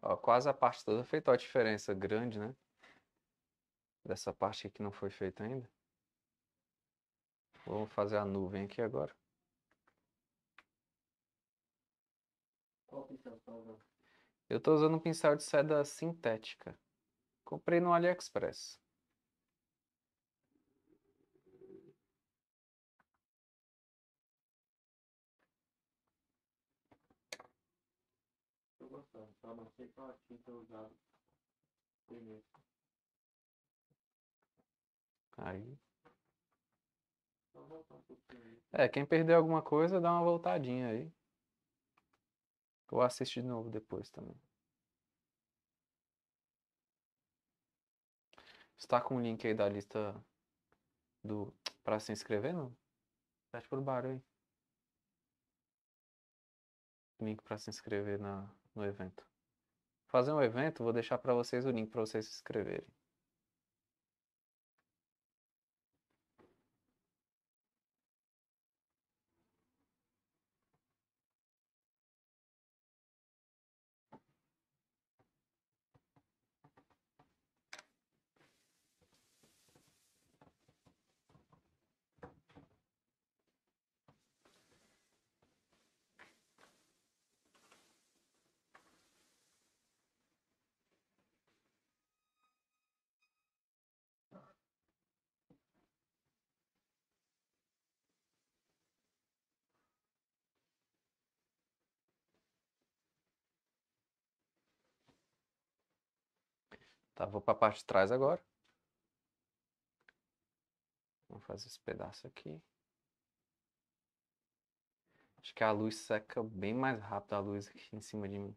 Ó, quase a parte toda feita. Ó, a diferença grande, né? Dessa parte que não foi feita ainda. Vou fazer a nuvem aqui agora. Tá Eu estou usando um pincel de seda sintética. Comprei no AliExpress. não sei qual é tinta usada primeiro. Então, aí. É, quem perdeu alguma coisa, dá uma voltadinha aí. Ou assiste de novo depois também. Está com o link aí da lista do para se inscrever, não? Pede pro bar aí. Link para se inscrever na, no evento fazer um evento, vou deixar para vocês o link para vocês se inscreverem. Tá, vou para a parte de trás agora. Vou fazer esse pedaço aqui. Acho que a luz seca bem mais rápido a luz aqui em cima de mim.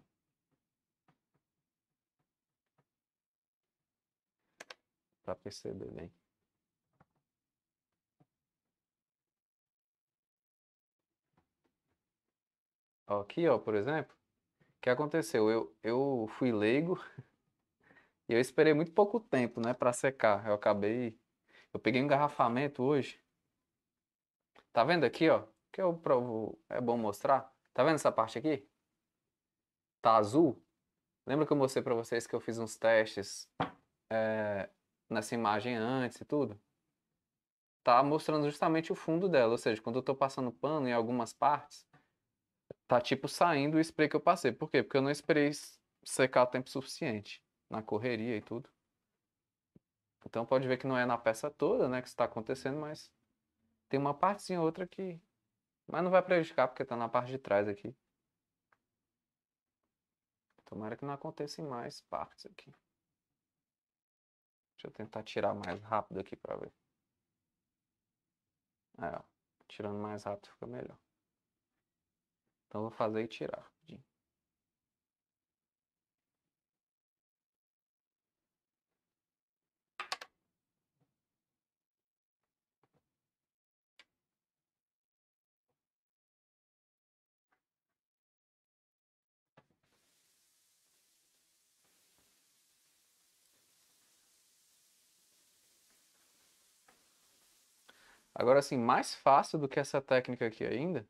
Para perceber bem. Aqui, ó, por exemplo, o que aconteceu? Eu, eu fui leigo *laughs* E eu esperei muito pouco tempo, né, para secar. Eu acabei. Eu peguei um engarrafamento hoje. Tá vendo aqui, ó? Que eu provo. É bom mostrar. Tá vendo essa parte aqui? Tá azul. Lembra que eu mostrei para vocês que eu fiz uns testes é, nessa imagem antes e tudo? Tá mostrando justamente o fundo dela, ou seja, quando eu estou passando pano em algumas partes, tá tipo saindo o spray que eu passei. Por quê? Porque eu não esperei secar o tempo suficiente na correria e tudo. Então pode ver que não é na peça toda, né, que está acontecendo, mas tem uma partezinha outra que mas não vai prejudicar porque está na parte de trás aqui. Tomara que não aconteça em mais partes aqui. Deixa eu tentar tirar mais rápido aqui para ver. Aí, é, ó, tirando mais rápido fica melhor. Então vou fazer e tirar. Agora, assim, mais fácil do que essa técnica aqui ainda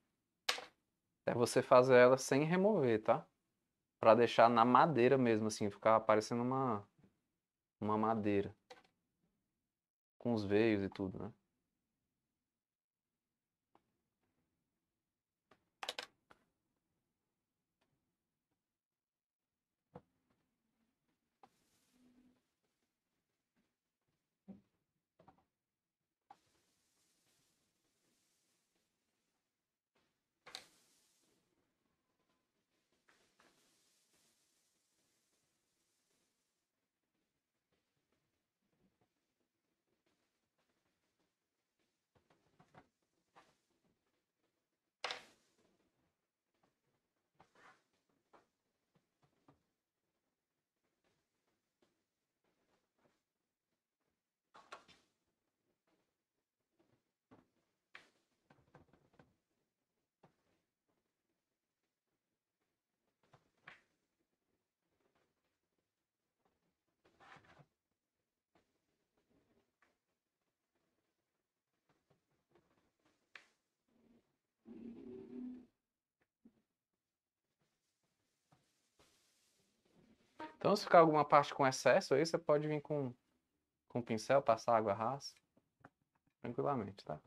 é você fazer ela sem remover, tá? Pra deixar na madeira mesmo, assim, ficar parecendo uma, uma madeira. Com os veios e tudo, né? Então, se ficar alguma parte com excesso aí, você pode vir com, com um pincel, passar água rasa, tranquilamente, tá?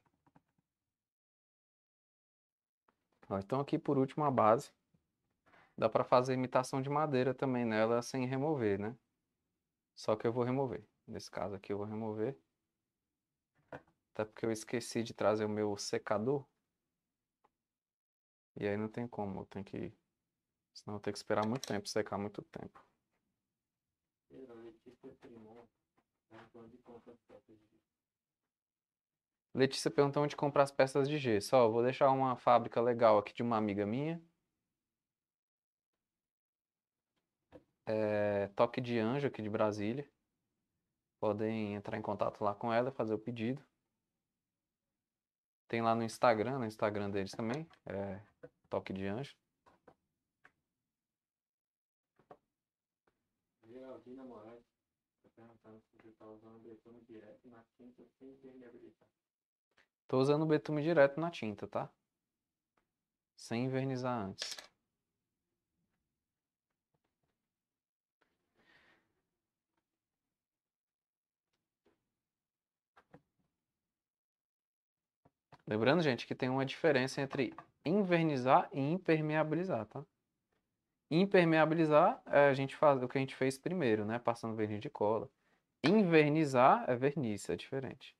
Ó, então, aqui por último, a base. Dá para fazer imitação de madeira também nela sem remover, né? Só que eu vou remover. Nesse caso aqui eu vou remover. Até porque eu esqueci de trazer o meu secador. E aí não tem como, eu tenho que... Senão eu tenho que esperar muito tempo, secar muito tempo. Letícia perguntou onde comprar as peças de gesso. Ó, vou deixar uma fábrica legal aqui de uma amiga minha. É, Toque de Anjo aqui de Brasília. Podem entrar em contato lá com ela, fazer o pedido. Tem lá no Instagram, no Instagram deles também. É, Toque de Anjo. Geraldina Moraes está usando betume direto na tinta sem Estou usando betume direto na tinta, tá? Sem invernizar antes. Lembrando, gente, que tem uma diferença entre invernizar e impermeabilizar, tá? Impermeabilizar é a gente faz, o que a gente fez primeiro, né? Passando verniz de cola. Invernizar é verniz, é diferente.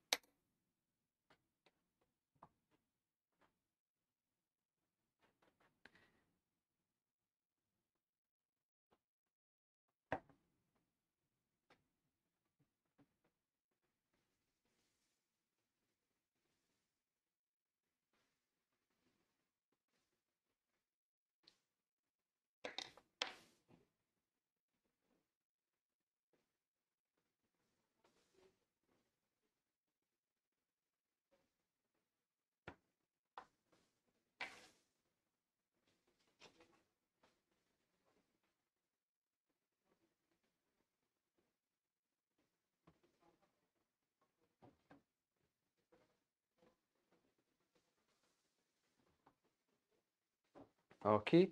Tá ok?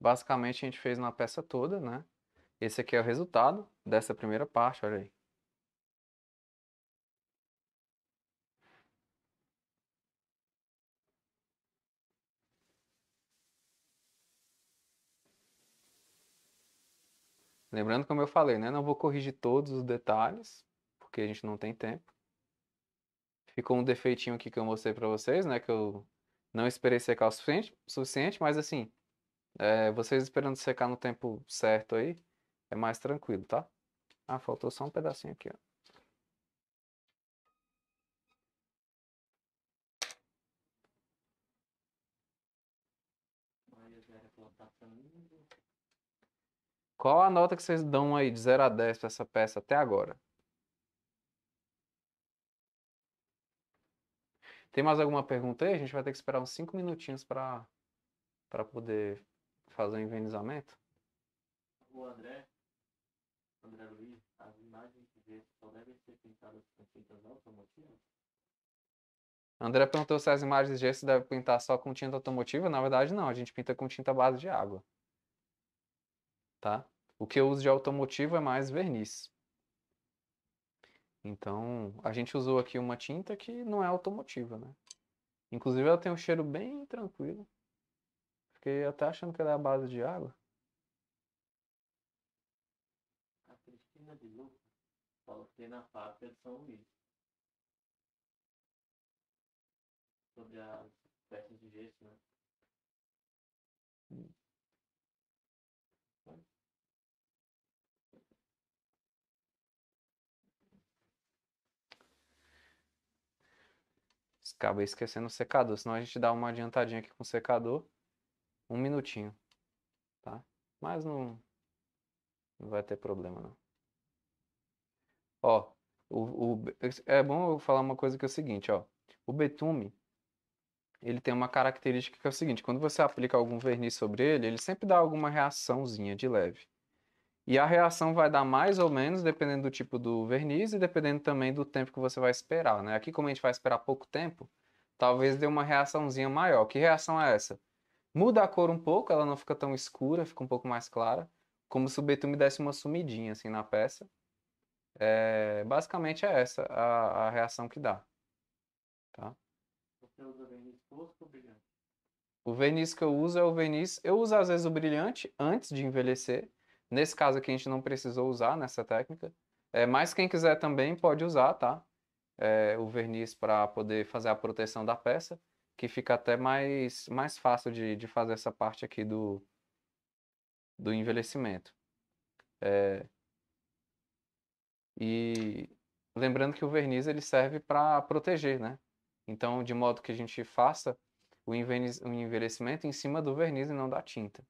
Basicamente, a gente fez uma peça toda, né? Esse aqui é o resultado dessa primeira parte, olha aí. Lembrando, como eu falei, né? Não vou corrigir todos os detalhes, porque a gente não tem tempo. Ficou um defeitinho aqui que eu mostrei para vocês, né? Que eu não esperei secar o suficiente, suficiente mas assim, é, vocês esperando secar no tempo certo aí, é mais tranquilo, tá? Ah, faltou só um pedacinho aqui, ó. Qual a nota que vocês dão aí de 0 a 10 para essa peça até agora? Tem mais alguma pergunta aí? A gente vai ter que esperar uns 5 minutinhos para poder fazer o envenenizamento. O André, André Luiz, as imagens que vê só devem ser pintadas com tintas automotivas? André perguntou se as imagens de gesso devem pintar só com tinta automotiva. Na verdade, não. A gente pinta com tinta base de água. Tá? O que eu uso de automotivo é mais verniz. Então, a gente usou aqui uma tinta que não é automotiva, né? Inclusive ela tem um cheiro bem tranquilo. Fiquei até achando que ela é a base de água. A Cristina de Luca falou que tem na fábrica de São Luís. Sobre a peça de gesso, né? acaba esquecendo o secador, senão a gente dá uma adiantadinha aqui com o secador, um minutinho, tá? Mas não, não vai ter problema não. Ó, o, o, é bom eu falar uma coisa que é o seguinte, ó. O betume, ele tem uma característica que é o seguinte, quando você aplica algum verniz sobre ele, ele sempre dá alguma reaçãozinha de leve. E a reação vai dar mais ou menos, dependendo do tipo do verniz e dependendo também do tempo que você vai esperar, né? Aqui, como a gente vai esperar pouco tempo, talvez dê uma reaçãozinha maior. Que reação é essa? Muda a cor um pouco, ela não fica tão escura, fica um pouco mais clara, como se o betume desse uma sumidinha, assim, na peça. É, basicamente é essa a, a reação que dá. Tá? Você usa verniz fosco ou brilhante? O verniz que eu uso é o verniz. Eu uso às vezes o brilhante antes de envelhecer, Nesse caso aqui a gente não precisou usar nessa técnica, é, mas quem quiser também pode usar, tá? É, o verniz para poder fazer a proteção da peça, que fica até mais, mais fácil de, de fazer essa parte aqui do, do envelhecimento. É, e lembrando que o verniz ele serve para proteger, né? Então, de modo que a gente faça o envelhecimento em cima do verniz e não da tinta,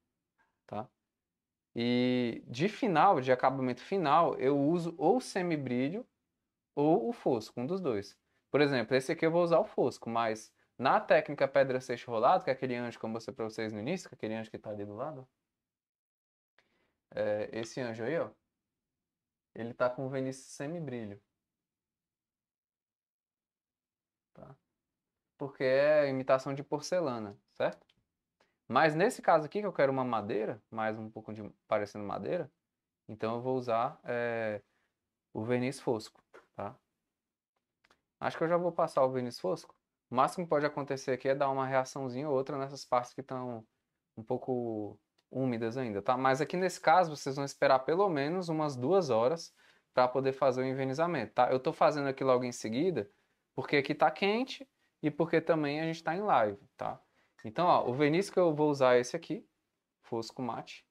tá? E de final, de acabamento final, eu uso ou o semibrilho ou o fosco, um dos dois. Por exemplo, esse aqui eu vou usar o fosco, mas na técnica pedra seixo rolado, que é aquele anjo que eu mostrei para vocês no início, que é aquele anjo que está ali do lado, é, esse anjo aí, ó, ele está com verniz semibrilho. Tá? Porque é imitação de porcelana, certo? Mas nesse caso aqui, que eu quero uma madeira, mais um pouco de, parecendo madeira, então eu vou usar é, o verniz fosco, tá? Acho que eu já vou passar o verniz fosco. O máximo que pode acontecer aqui é dar uma reaçãozinha ou outra nessas partes que estão um pouco úmidas ainda, tá? Mas aqui nesse caso, vocês vão esperar pelo menos umas duas horas para poder fazer o envenenamento, tá? Eu estou fazendo aqui logo em seguida, porque aqui está quente e porque também a gente está em live, tá? Então, ó, o verniz que eu vou usar é esse aqui, Fosco Mate.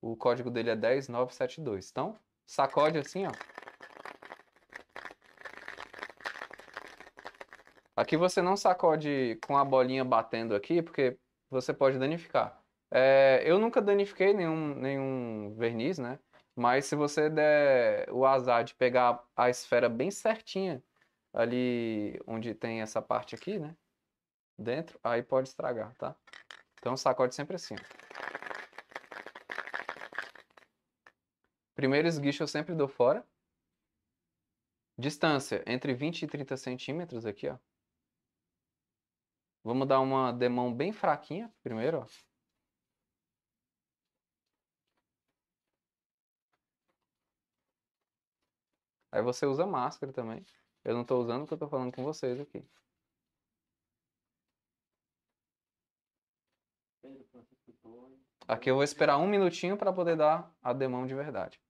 O código dele é 10972. Então, sacode assim, ó. Aqui você não sacode com a bolinha batendo aqui, porque você pode danificar. É, eu nunca danifiquei nenhum, nenhum verniz, né? Mas se você der o azar de pegar a esfera bem certinha ali onde tem essa parte aqui, né? Dentro, aí pode estragar, tá? Então sacode sempre assim. Primeiro esguicho eu sempre dou fora. Distância entre 20 e 30 centímetros aqui, ó. Vamos dar uma demão bem fraquinha primeiro, ó. Aí você usa máscara também. Eu não estou usando o que eu estou falando com vocês aqui. Aqui eu vou esperar um minutinho para poder dar a demão de verdade.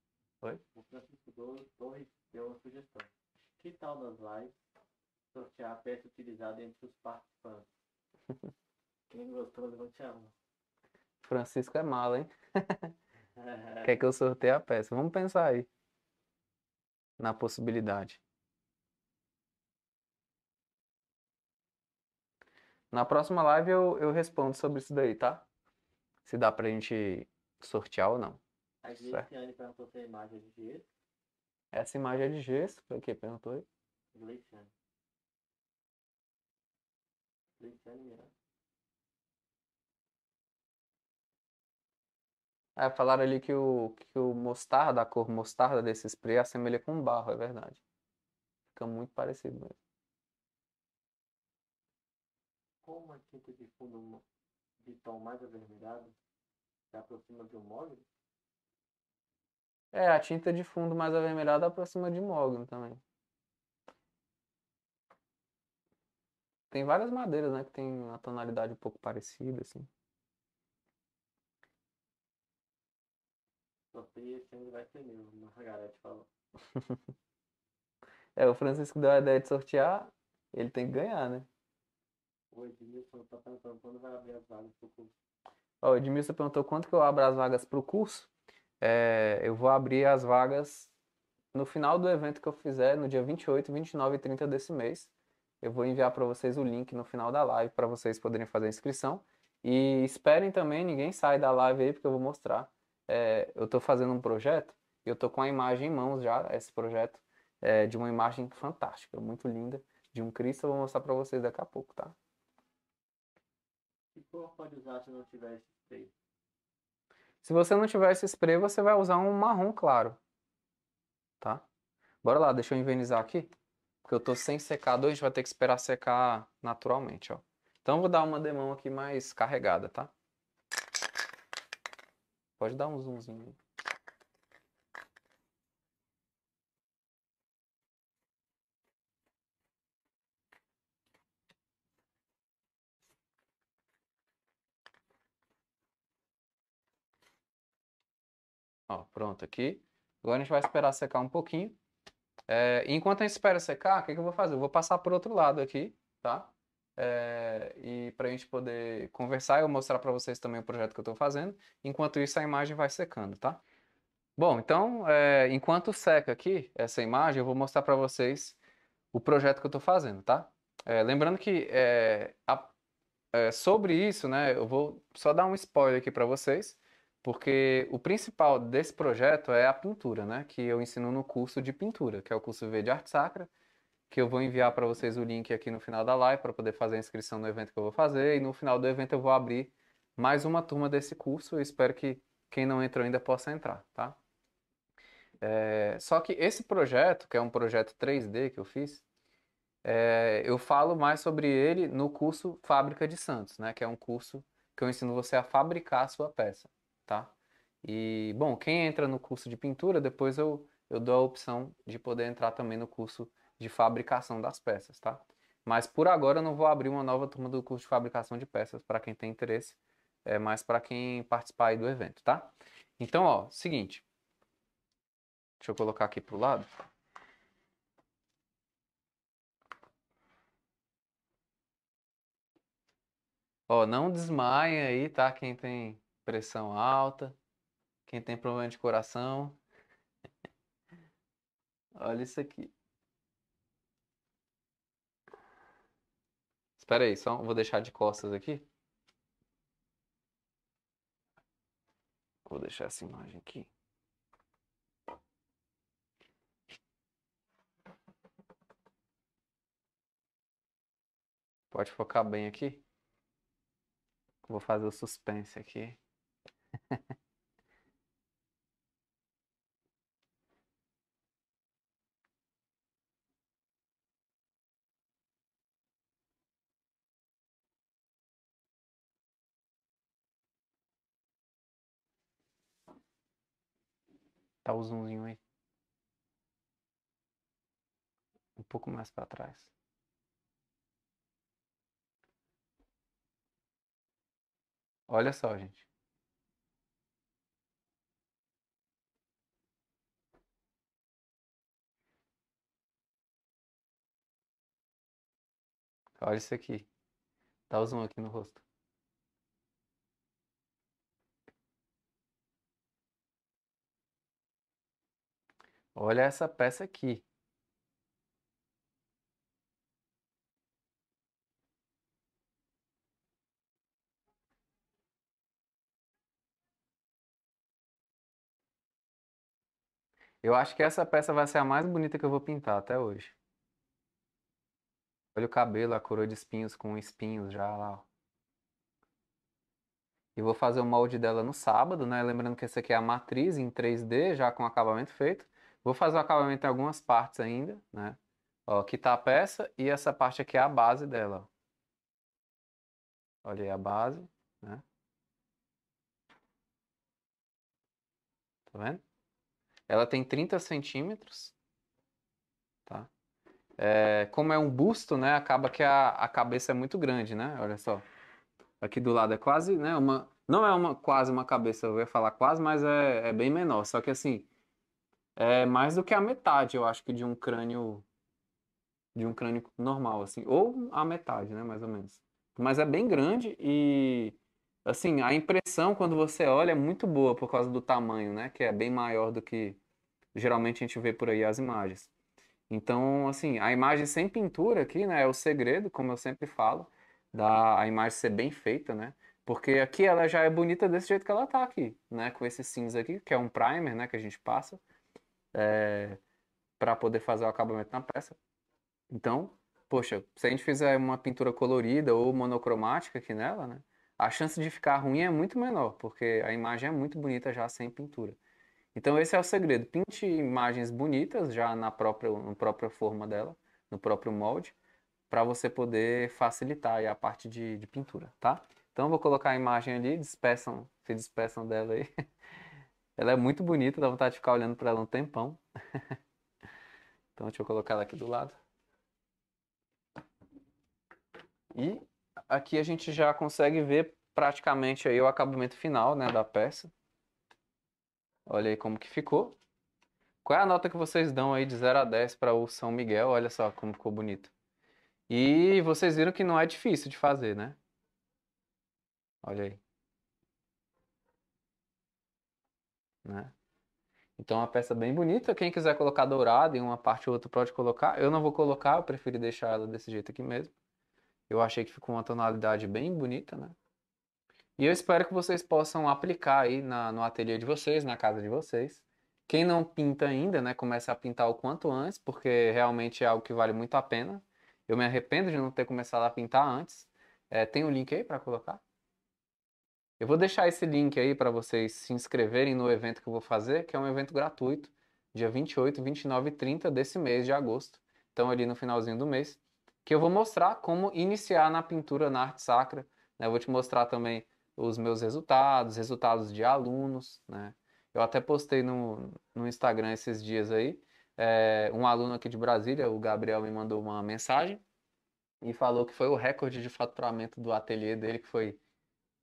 Oi? O Francisco Torres deu uma sugestão. Que tal das lives sortear a peça utilizada entre os participantes? *laughs* Quem gostou, levante a mão. Francisco é mala, hein? *laughs* Quer que eu sorteie a peça? Vamos pensar aí na possibilidade. Na próxima live eu, eu respondo sobre isso daí, tá? Se dá pra gente sortear ou não. A Gleiciane perguntou se a imagem é de gesso. Essa imagem é de gesso, foi o que perguntou aí? Gleiciane. É, falaram ali que o, que o mostarda, a cor mostarda desse spray assemelha com barro, é verdade. Fica muito parecido mesmo com uma tinta de fundo de tom mais avermelhado se aproxima de um mogno? É, a tinta de fundo mais avermelhada aproxima de mogno também. Tem várias madeiras, né, que tem uma tonalidade um pouco parecida, assim. esse sempre vai ser meu, Margarete falou. *laughs* é, o Francisco deu a ideia de sortear, ele tem que ganhar, né? O Edmilson está perguntando quando vai abrir as vagas para o curso. o Edmilson perguntou quando que eu abro as vagas para o curso. É, eu vou abrir as vagas no final do evento que eu fizer, no dia 28, 29 e 30 desse mês. Eu vou enviar para vocês o link no final da live para vocês poderem fazer a inscrição. E esperem também, ninguém sai da live aí, porque eu vou mostrar. É, eu estou fazendo um projeto e eu estou com a imagem em mãos já, esse projeto, é, de uma imagem fantástica, muito linda, de um Cristo. Eu vou mostrar para vocês daqui a pouco, tá? Que cor pode usar se não tiver esse spray? Se você não tiver esse spray, você vai usar um marrom claro. Tá? Bora lá, deixa eu envenenizar aqui. Porque eu tô sem secador, a gente vai ter que esperar secar naturalmente, ó. Então eu vou dar uma demão aqui mais carregada, tá? Pode dar um zoomzinho aí. Ó, pronto aqui. Agora a gente vai esperar secar um pouquinho. É, enquanto a gente espera secar, o que, que, eu vou fazer? Eu vou passar por outro lado aqui, tá? É, e para a gente poder conversar, eu vou mostrar para vocês também o projeto que eu estou fazendo. Enquanto isso, a imagem vai secando, tá? Bom, então, é, enquanto seca aqui essa imagem, eu vou mostrar para vocês o projeto que eu estou fazendo, tá? É, lembrando que é, a, é, sobre isso, né, eu vou só dar um spoiler aqui para vocês porque o principal desse projeto é a pintura, né? Que eu ensino no curso de pintura, que é o curso V de Arte Sacra, que eu vou enviar para vocês o link aqui no final da live para poder fazer a inscrição no evento que eu vou fazer e no final do evento eu vou abrir mais uma turma desse curso. Eu espero que quem não entrou ainda possa entrar, tá? É... só que esse projeto, que é um projeto 3D que eu fiz, é... eu falo mais sobre ele no curso Fábrica de Santos, né? Que é um curso que eu ensino você a fabricar a sua peça tá? E, bom, quem entra no curso de pintura, depois eu, eu dou a opção de poder entrar também no curso de fabricação das peças, tá? Mas por agora eu não vou abrir uma nova turma do curso de fabricação de peças para quem tem interesse, é mais para quem participar aí do evento, tá? Então, ó, seguinte. Deixa eu colocar aqui pro lado. Ó, não desmaia aí, tá? Quem tem pressão alta, quem tem problema de coração. *laughs* Olha isso aqui. Espera aí, só vou deixar de costas aqui. Vou deixar essa imagem aqui. Pode focar bem aqui. Vou fazer o suspense aqui. *laughs* Tá o zoomzinho aí. Um pouco mais para trás. Olha só, gente. Olha isso aqui. Dá o zoom aqui no rosto. Olha essa peça aqui. Eu acho que essa peça vai ser a mais bonita que eu vou pintar até hoje. Olha o cabelo, a coroa de espinhos com espinhos já lá. E vou fazer o molde dela no sábado, né? Lembrando que essa aqui é a matriz em 3D, já com acabamento feito. Vou fazer o acabamento em algumas partes ainda, né? Ó, aqui tá a peça e essa parte aqui é a base dela. Ó. Olha aí a base, né? Tá vendo? Ela tem 30 centímetros, é, como é um busto, né? Acaba que a, a cabeça é muito grande, né? Olha só. Aqui do lado é quase, né? Uma, não é uma quase uma cabeça, eu ia falar quase, mas é, é bem menor. Só que assim, é mais do que a metade, eu acho que de um crânio de um crânio normal, assim, ou a metade, né, mais ou menos. Mas é bem grande e assim, a impressão quando você olha é muito boa por causa do tamanho, né, que é bem maior do que geralmente a gente vê por aí as imagens. Então, assim, a imagem sem pintura aqui, né, é o segredo, como eu sempre falo, da a imagem ser bem feita, né? Porque aqui ela já é bonita desse jeito que ela tá aqui, né? Com esse cinza aqui, que é um primer, né, que a gente passa é, eh, para poder fazer o acabamento na peça. Então, poxa, se a gente fizer uma pintura colorida ou monocromática aqui nela, né? A chance de ficar ruim é muito menor, porque a imagem é muito bonita já sem pintura. Então esse é o segredo. Pinte imagens bonitas já na própria, na própria forma dela, no próprio molde, para você poder facilitar a parte de, de pintura, tá? Então vou colocar a imagem ali, despeçam, se despeçam dela aí. *laughs* Ela é muito bonita, dá vontade de ficar olhando para ela um tempão. *laughs* Então deixa eu colocar ela aqui do lado. E aqui a gente já consegue ver praticamente aí o acabamento final né, da peça. Olha aí como que ficou. Qual é a nota que vocês dão aí de 0 a 10 para o São Miguel? Olha só como ficou bonito. E vocês viram que não é difícil de fazer, né? Olha aí. Né? Então, uma peça é bem bonita. Quem quiser colocar dourado em uma parte ou outra pode colocar. Eu não vou colocar, eu preferi deixar ela desse jeito aqui mesmo. Eu achei que ficou uma tonalidade bem bonita, né? E eu espero que vocês possam aplicar aí na, no ateliê de vocês, na casa de vocês. Quem não pinta ainda, né, comece a pintar o quanto antes, porque realmente é algo que vale muito a pena. Eu me arrependo de não ter começado a pintar antes. É, tem um link aí para colocar? Eu vou deixar esse link aí para vocês se inscreverem no evento que eu vou fazer, que é um evento gratuito, dia 28, 29 e 30 desse mês de agosto. Então, ali no finalzinho do mês, que eu vou mostrar como iniciar na pintura na arte sacra. Né? Eu vou te mostrar também os meus resultados, resultados de alunos, né? Eu até postei no, no Instagram esses dias aí, é, um aluno aqui de Brasília, o Gabriel, me mandou uma mensagem e falou que foi o recorde de faturamento do ateliê dele, que foi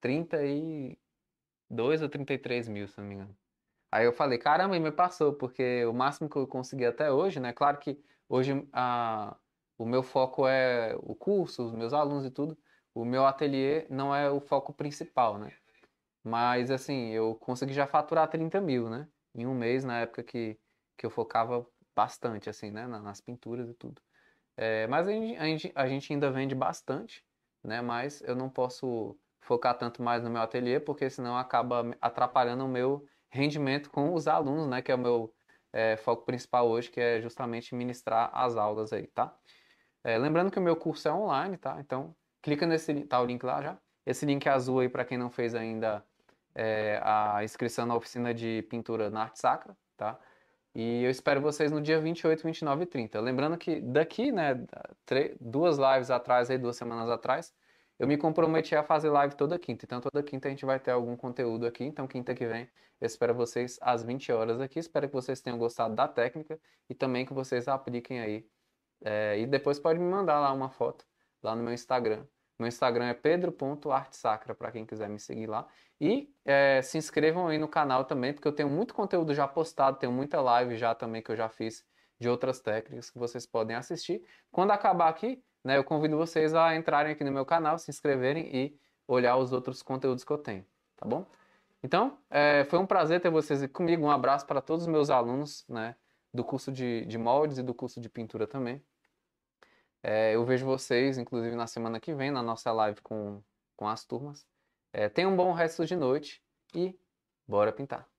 32 ou 33 mil, se não me engano. Aí eu falei, caramba, e me passou, porque o máximo que eu consegui até hoje, né? Claro que hoje a, o meu foco é o curso, os meus alunos e tudo, o meu ateliê não é o foco principal, né? Mas, assim, eu consegui já faturar 30 mil, né? Em um mês, na época que, que eu focava bastante, assim, né? Nas pinturas e tudo. É, mas a gente, a gente ainda vende bastante, né? Mas eu não posso focar tanto mais no meu ateliê, porque senão acaba atrapalhando o meu rendimento com os alunos, né? Que é o meu é, foco principal hoje, que é justamente ministrar as aulas aí, tá? É, lembrando que o meu curso é online, tá? Então, clica nesse, tá o link lá já? Esse link azul aí para quem não fez ainda é, a inscrição na oficina de pintura na arte sacra, tá? E eu espero vocês no dia 28, 29 e 30. Lembrando que daqui, né, duas lives atrás, aí, duas semanas atrás, eu me comprometi a fazer live toda quinta. Então, toda quinta a gente vai ter algum conteúdo aqui. Então, quinta que vem, eu espero vocês às 20 horas aqui. Espero que vocês tenham gostado da técnica e também que vocês apliquem aí. É, e depois pode me mandar lá uma foto lá no meu Instagram. Meu Instagram é pedro.artesacra, para quem quiser me seguir lá. E é, se inscrevam aí no canal também, porque eu tenho muito conteúdo já postado, tenho muita live já também que eu já fiz de outras técnicas que vocês podem assistir. Quando acabar aqui, né, eu convido vocês a entrarem aqui no meu canal, se inscreverem e olhar os outros conteúdos que eu tenho, tá bom? Então, é, foi um prazer ter vocês aqui comigo. Um abraço para todos os meus alunos, né, do curso de, de moldes e do curso de pintura também. É, eu vejo vocês, inclusive, na semana que vem, na nossa live com, com as turmas. É, um bom resto de noite e bora pintar!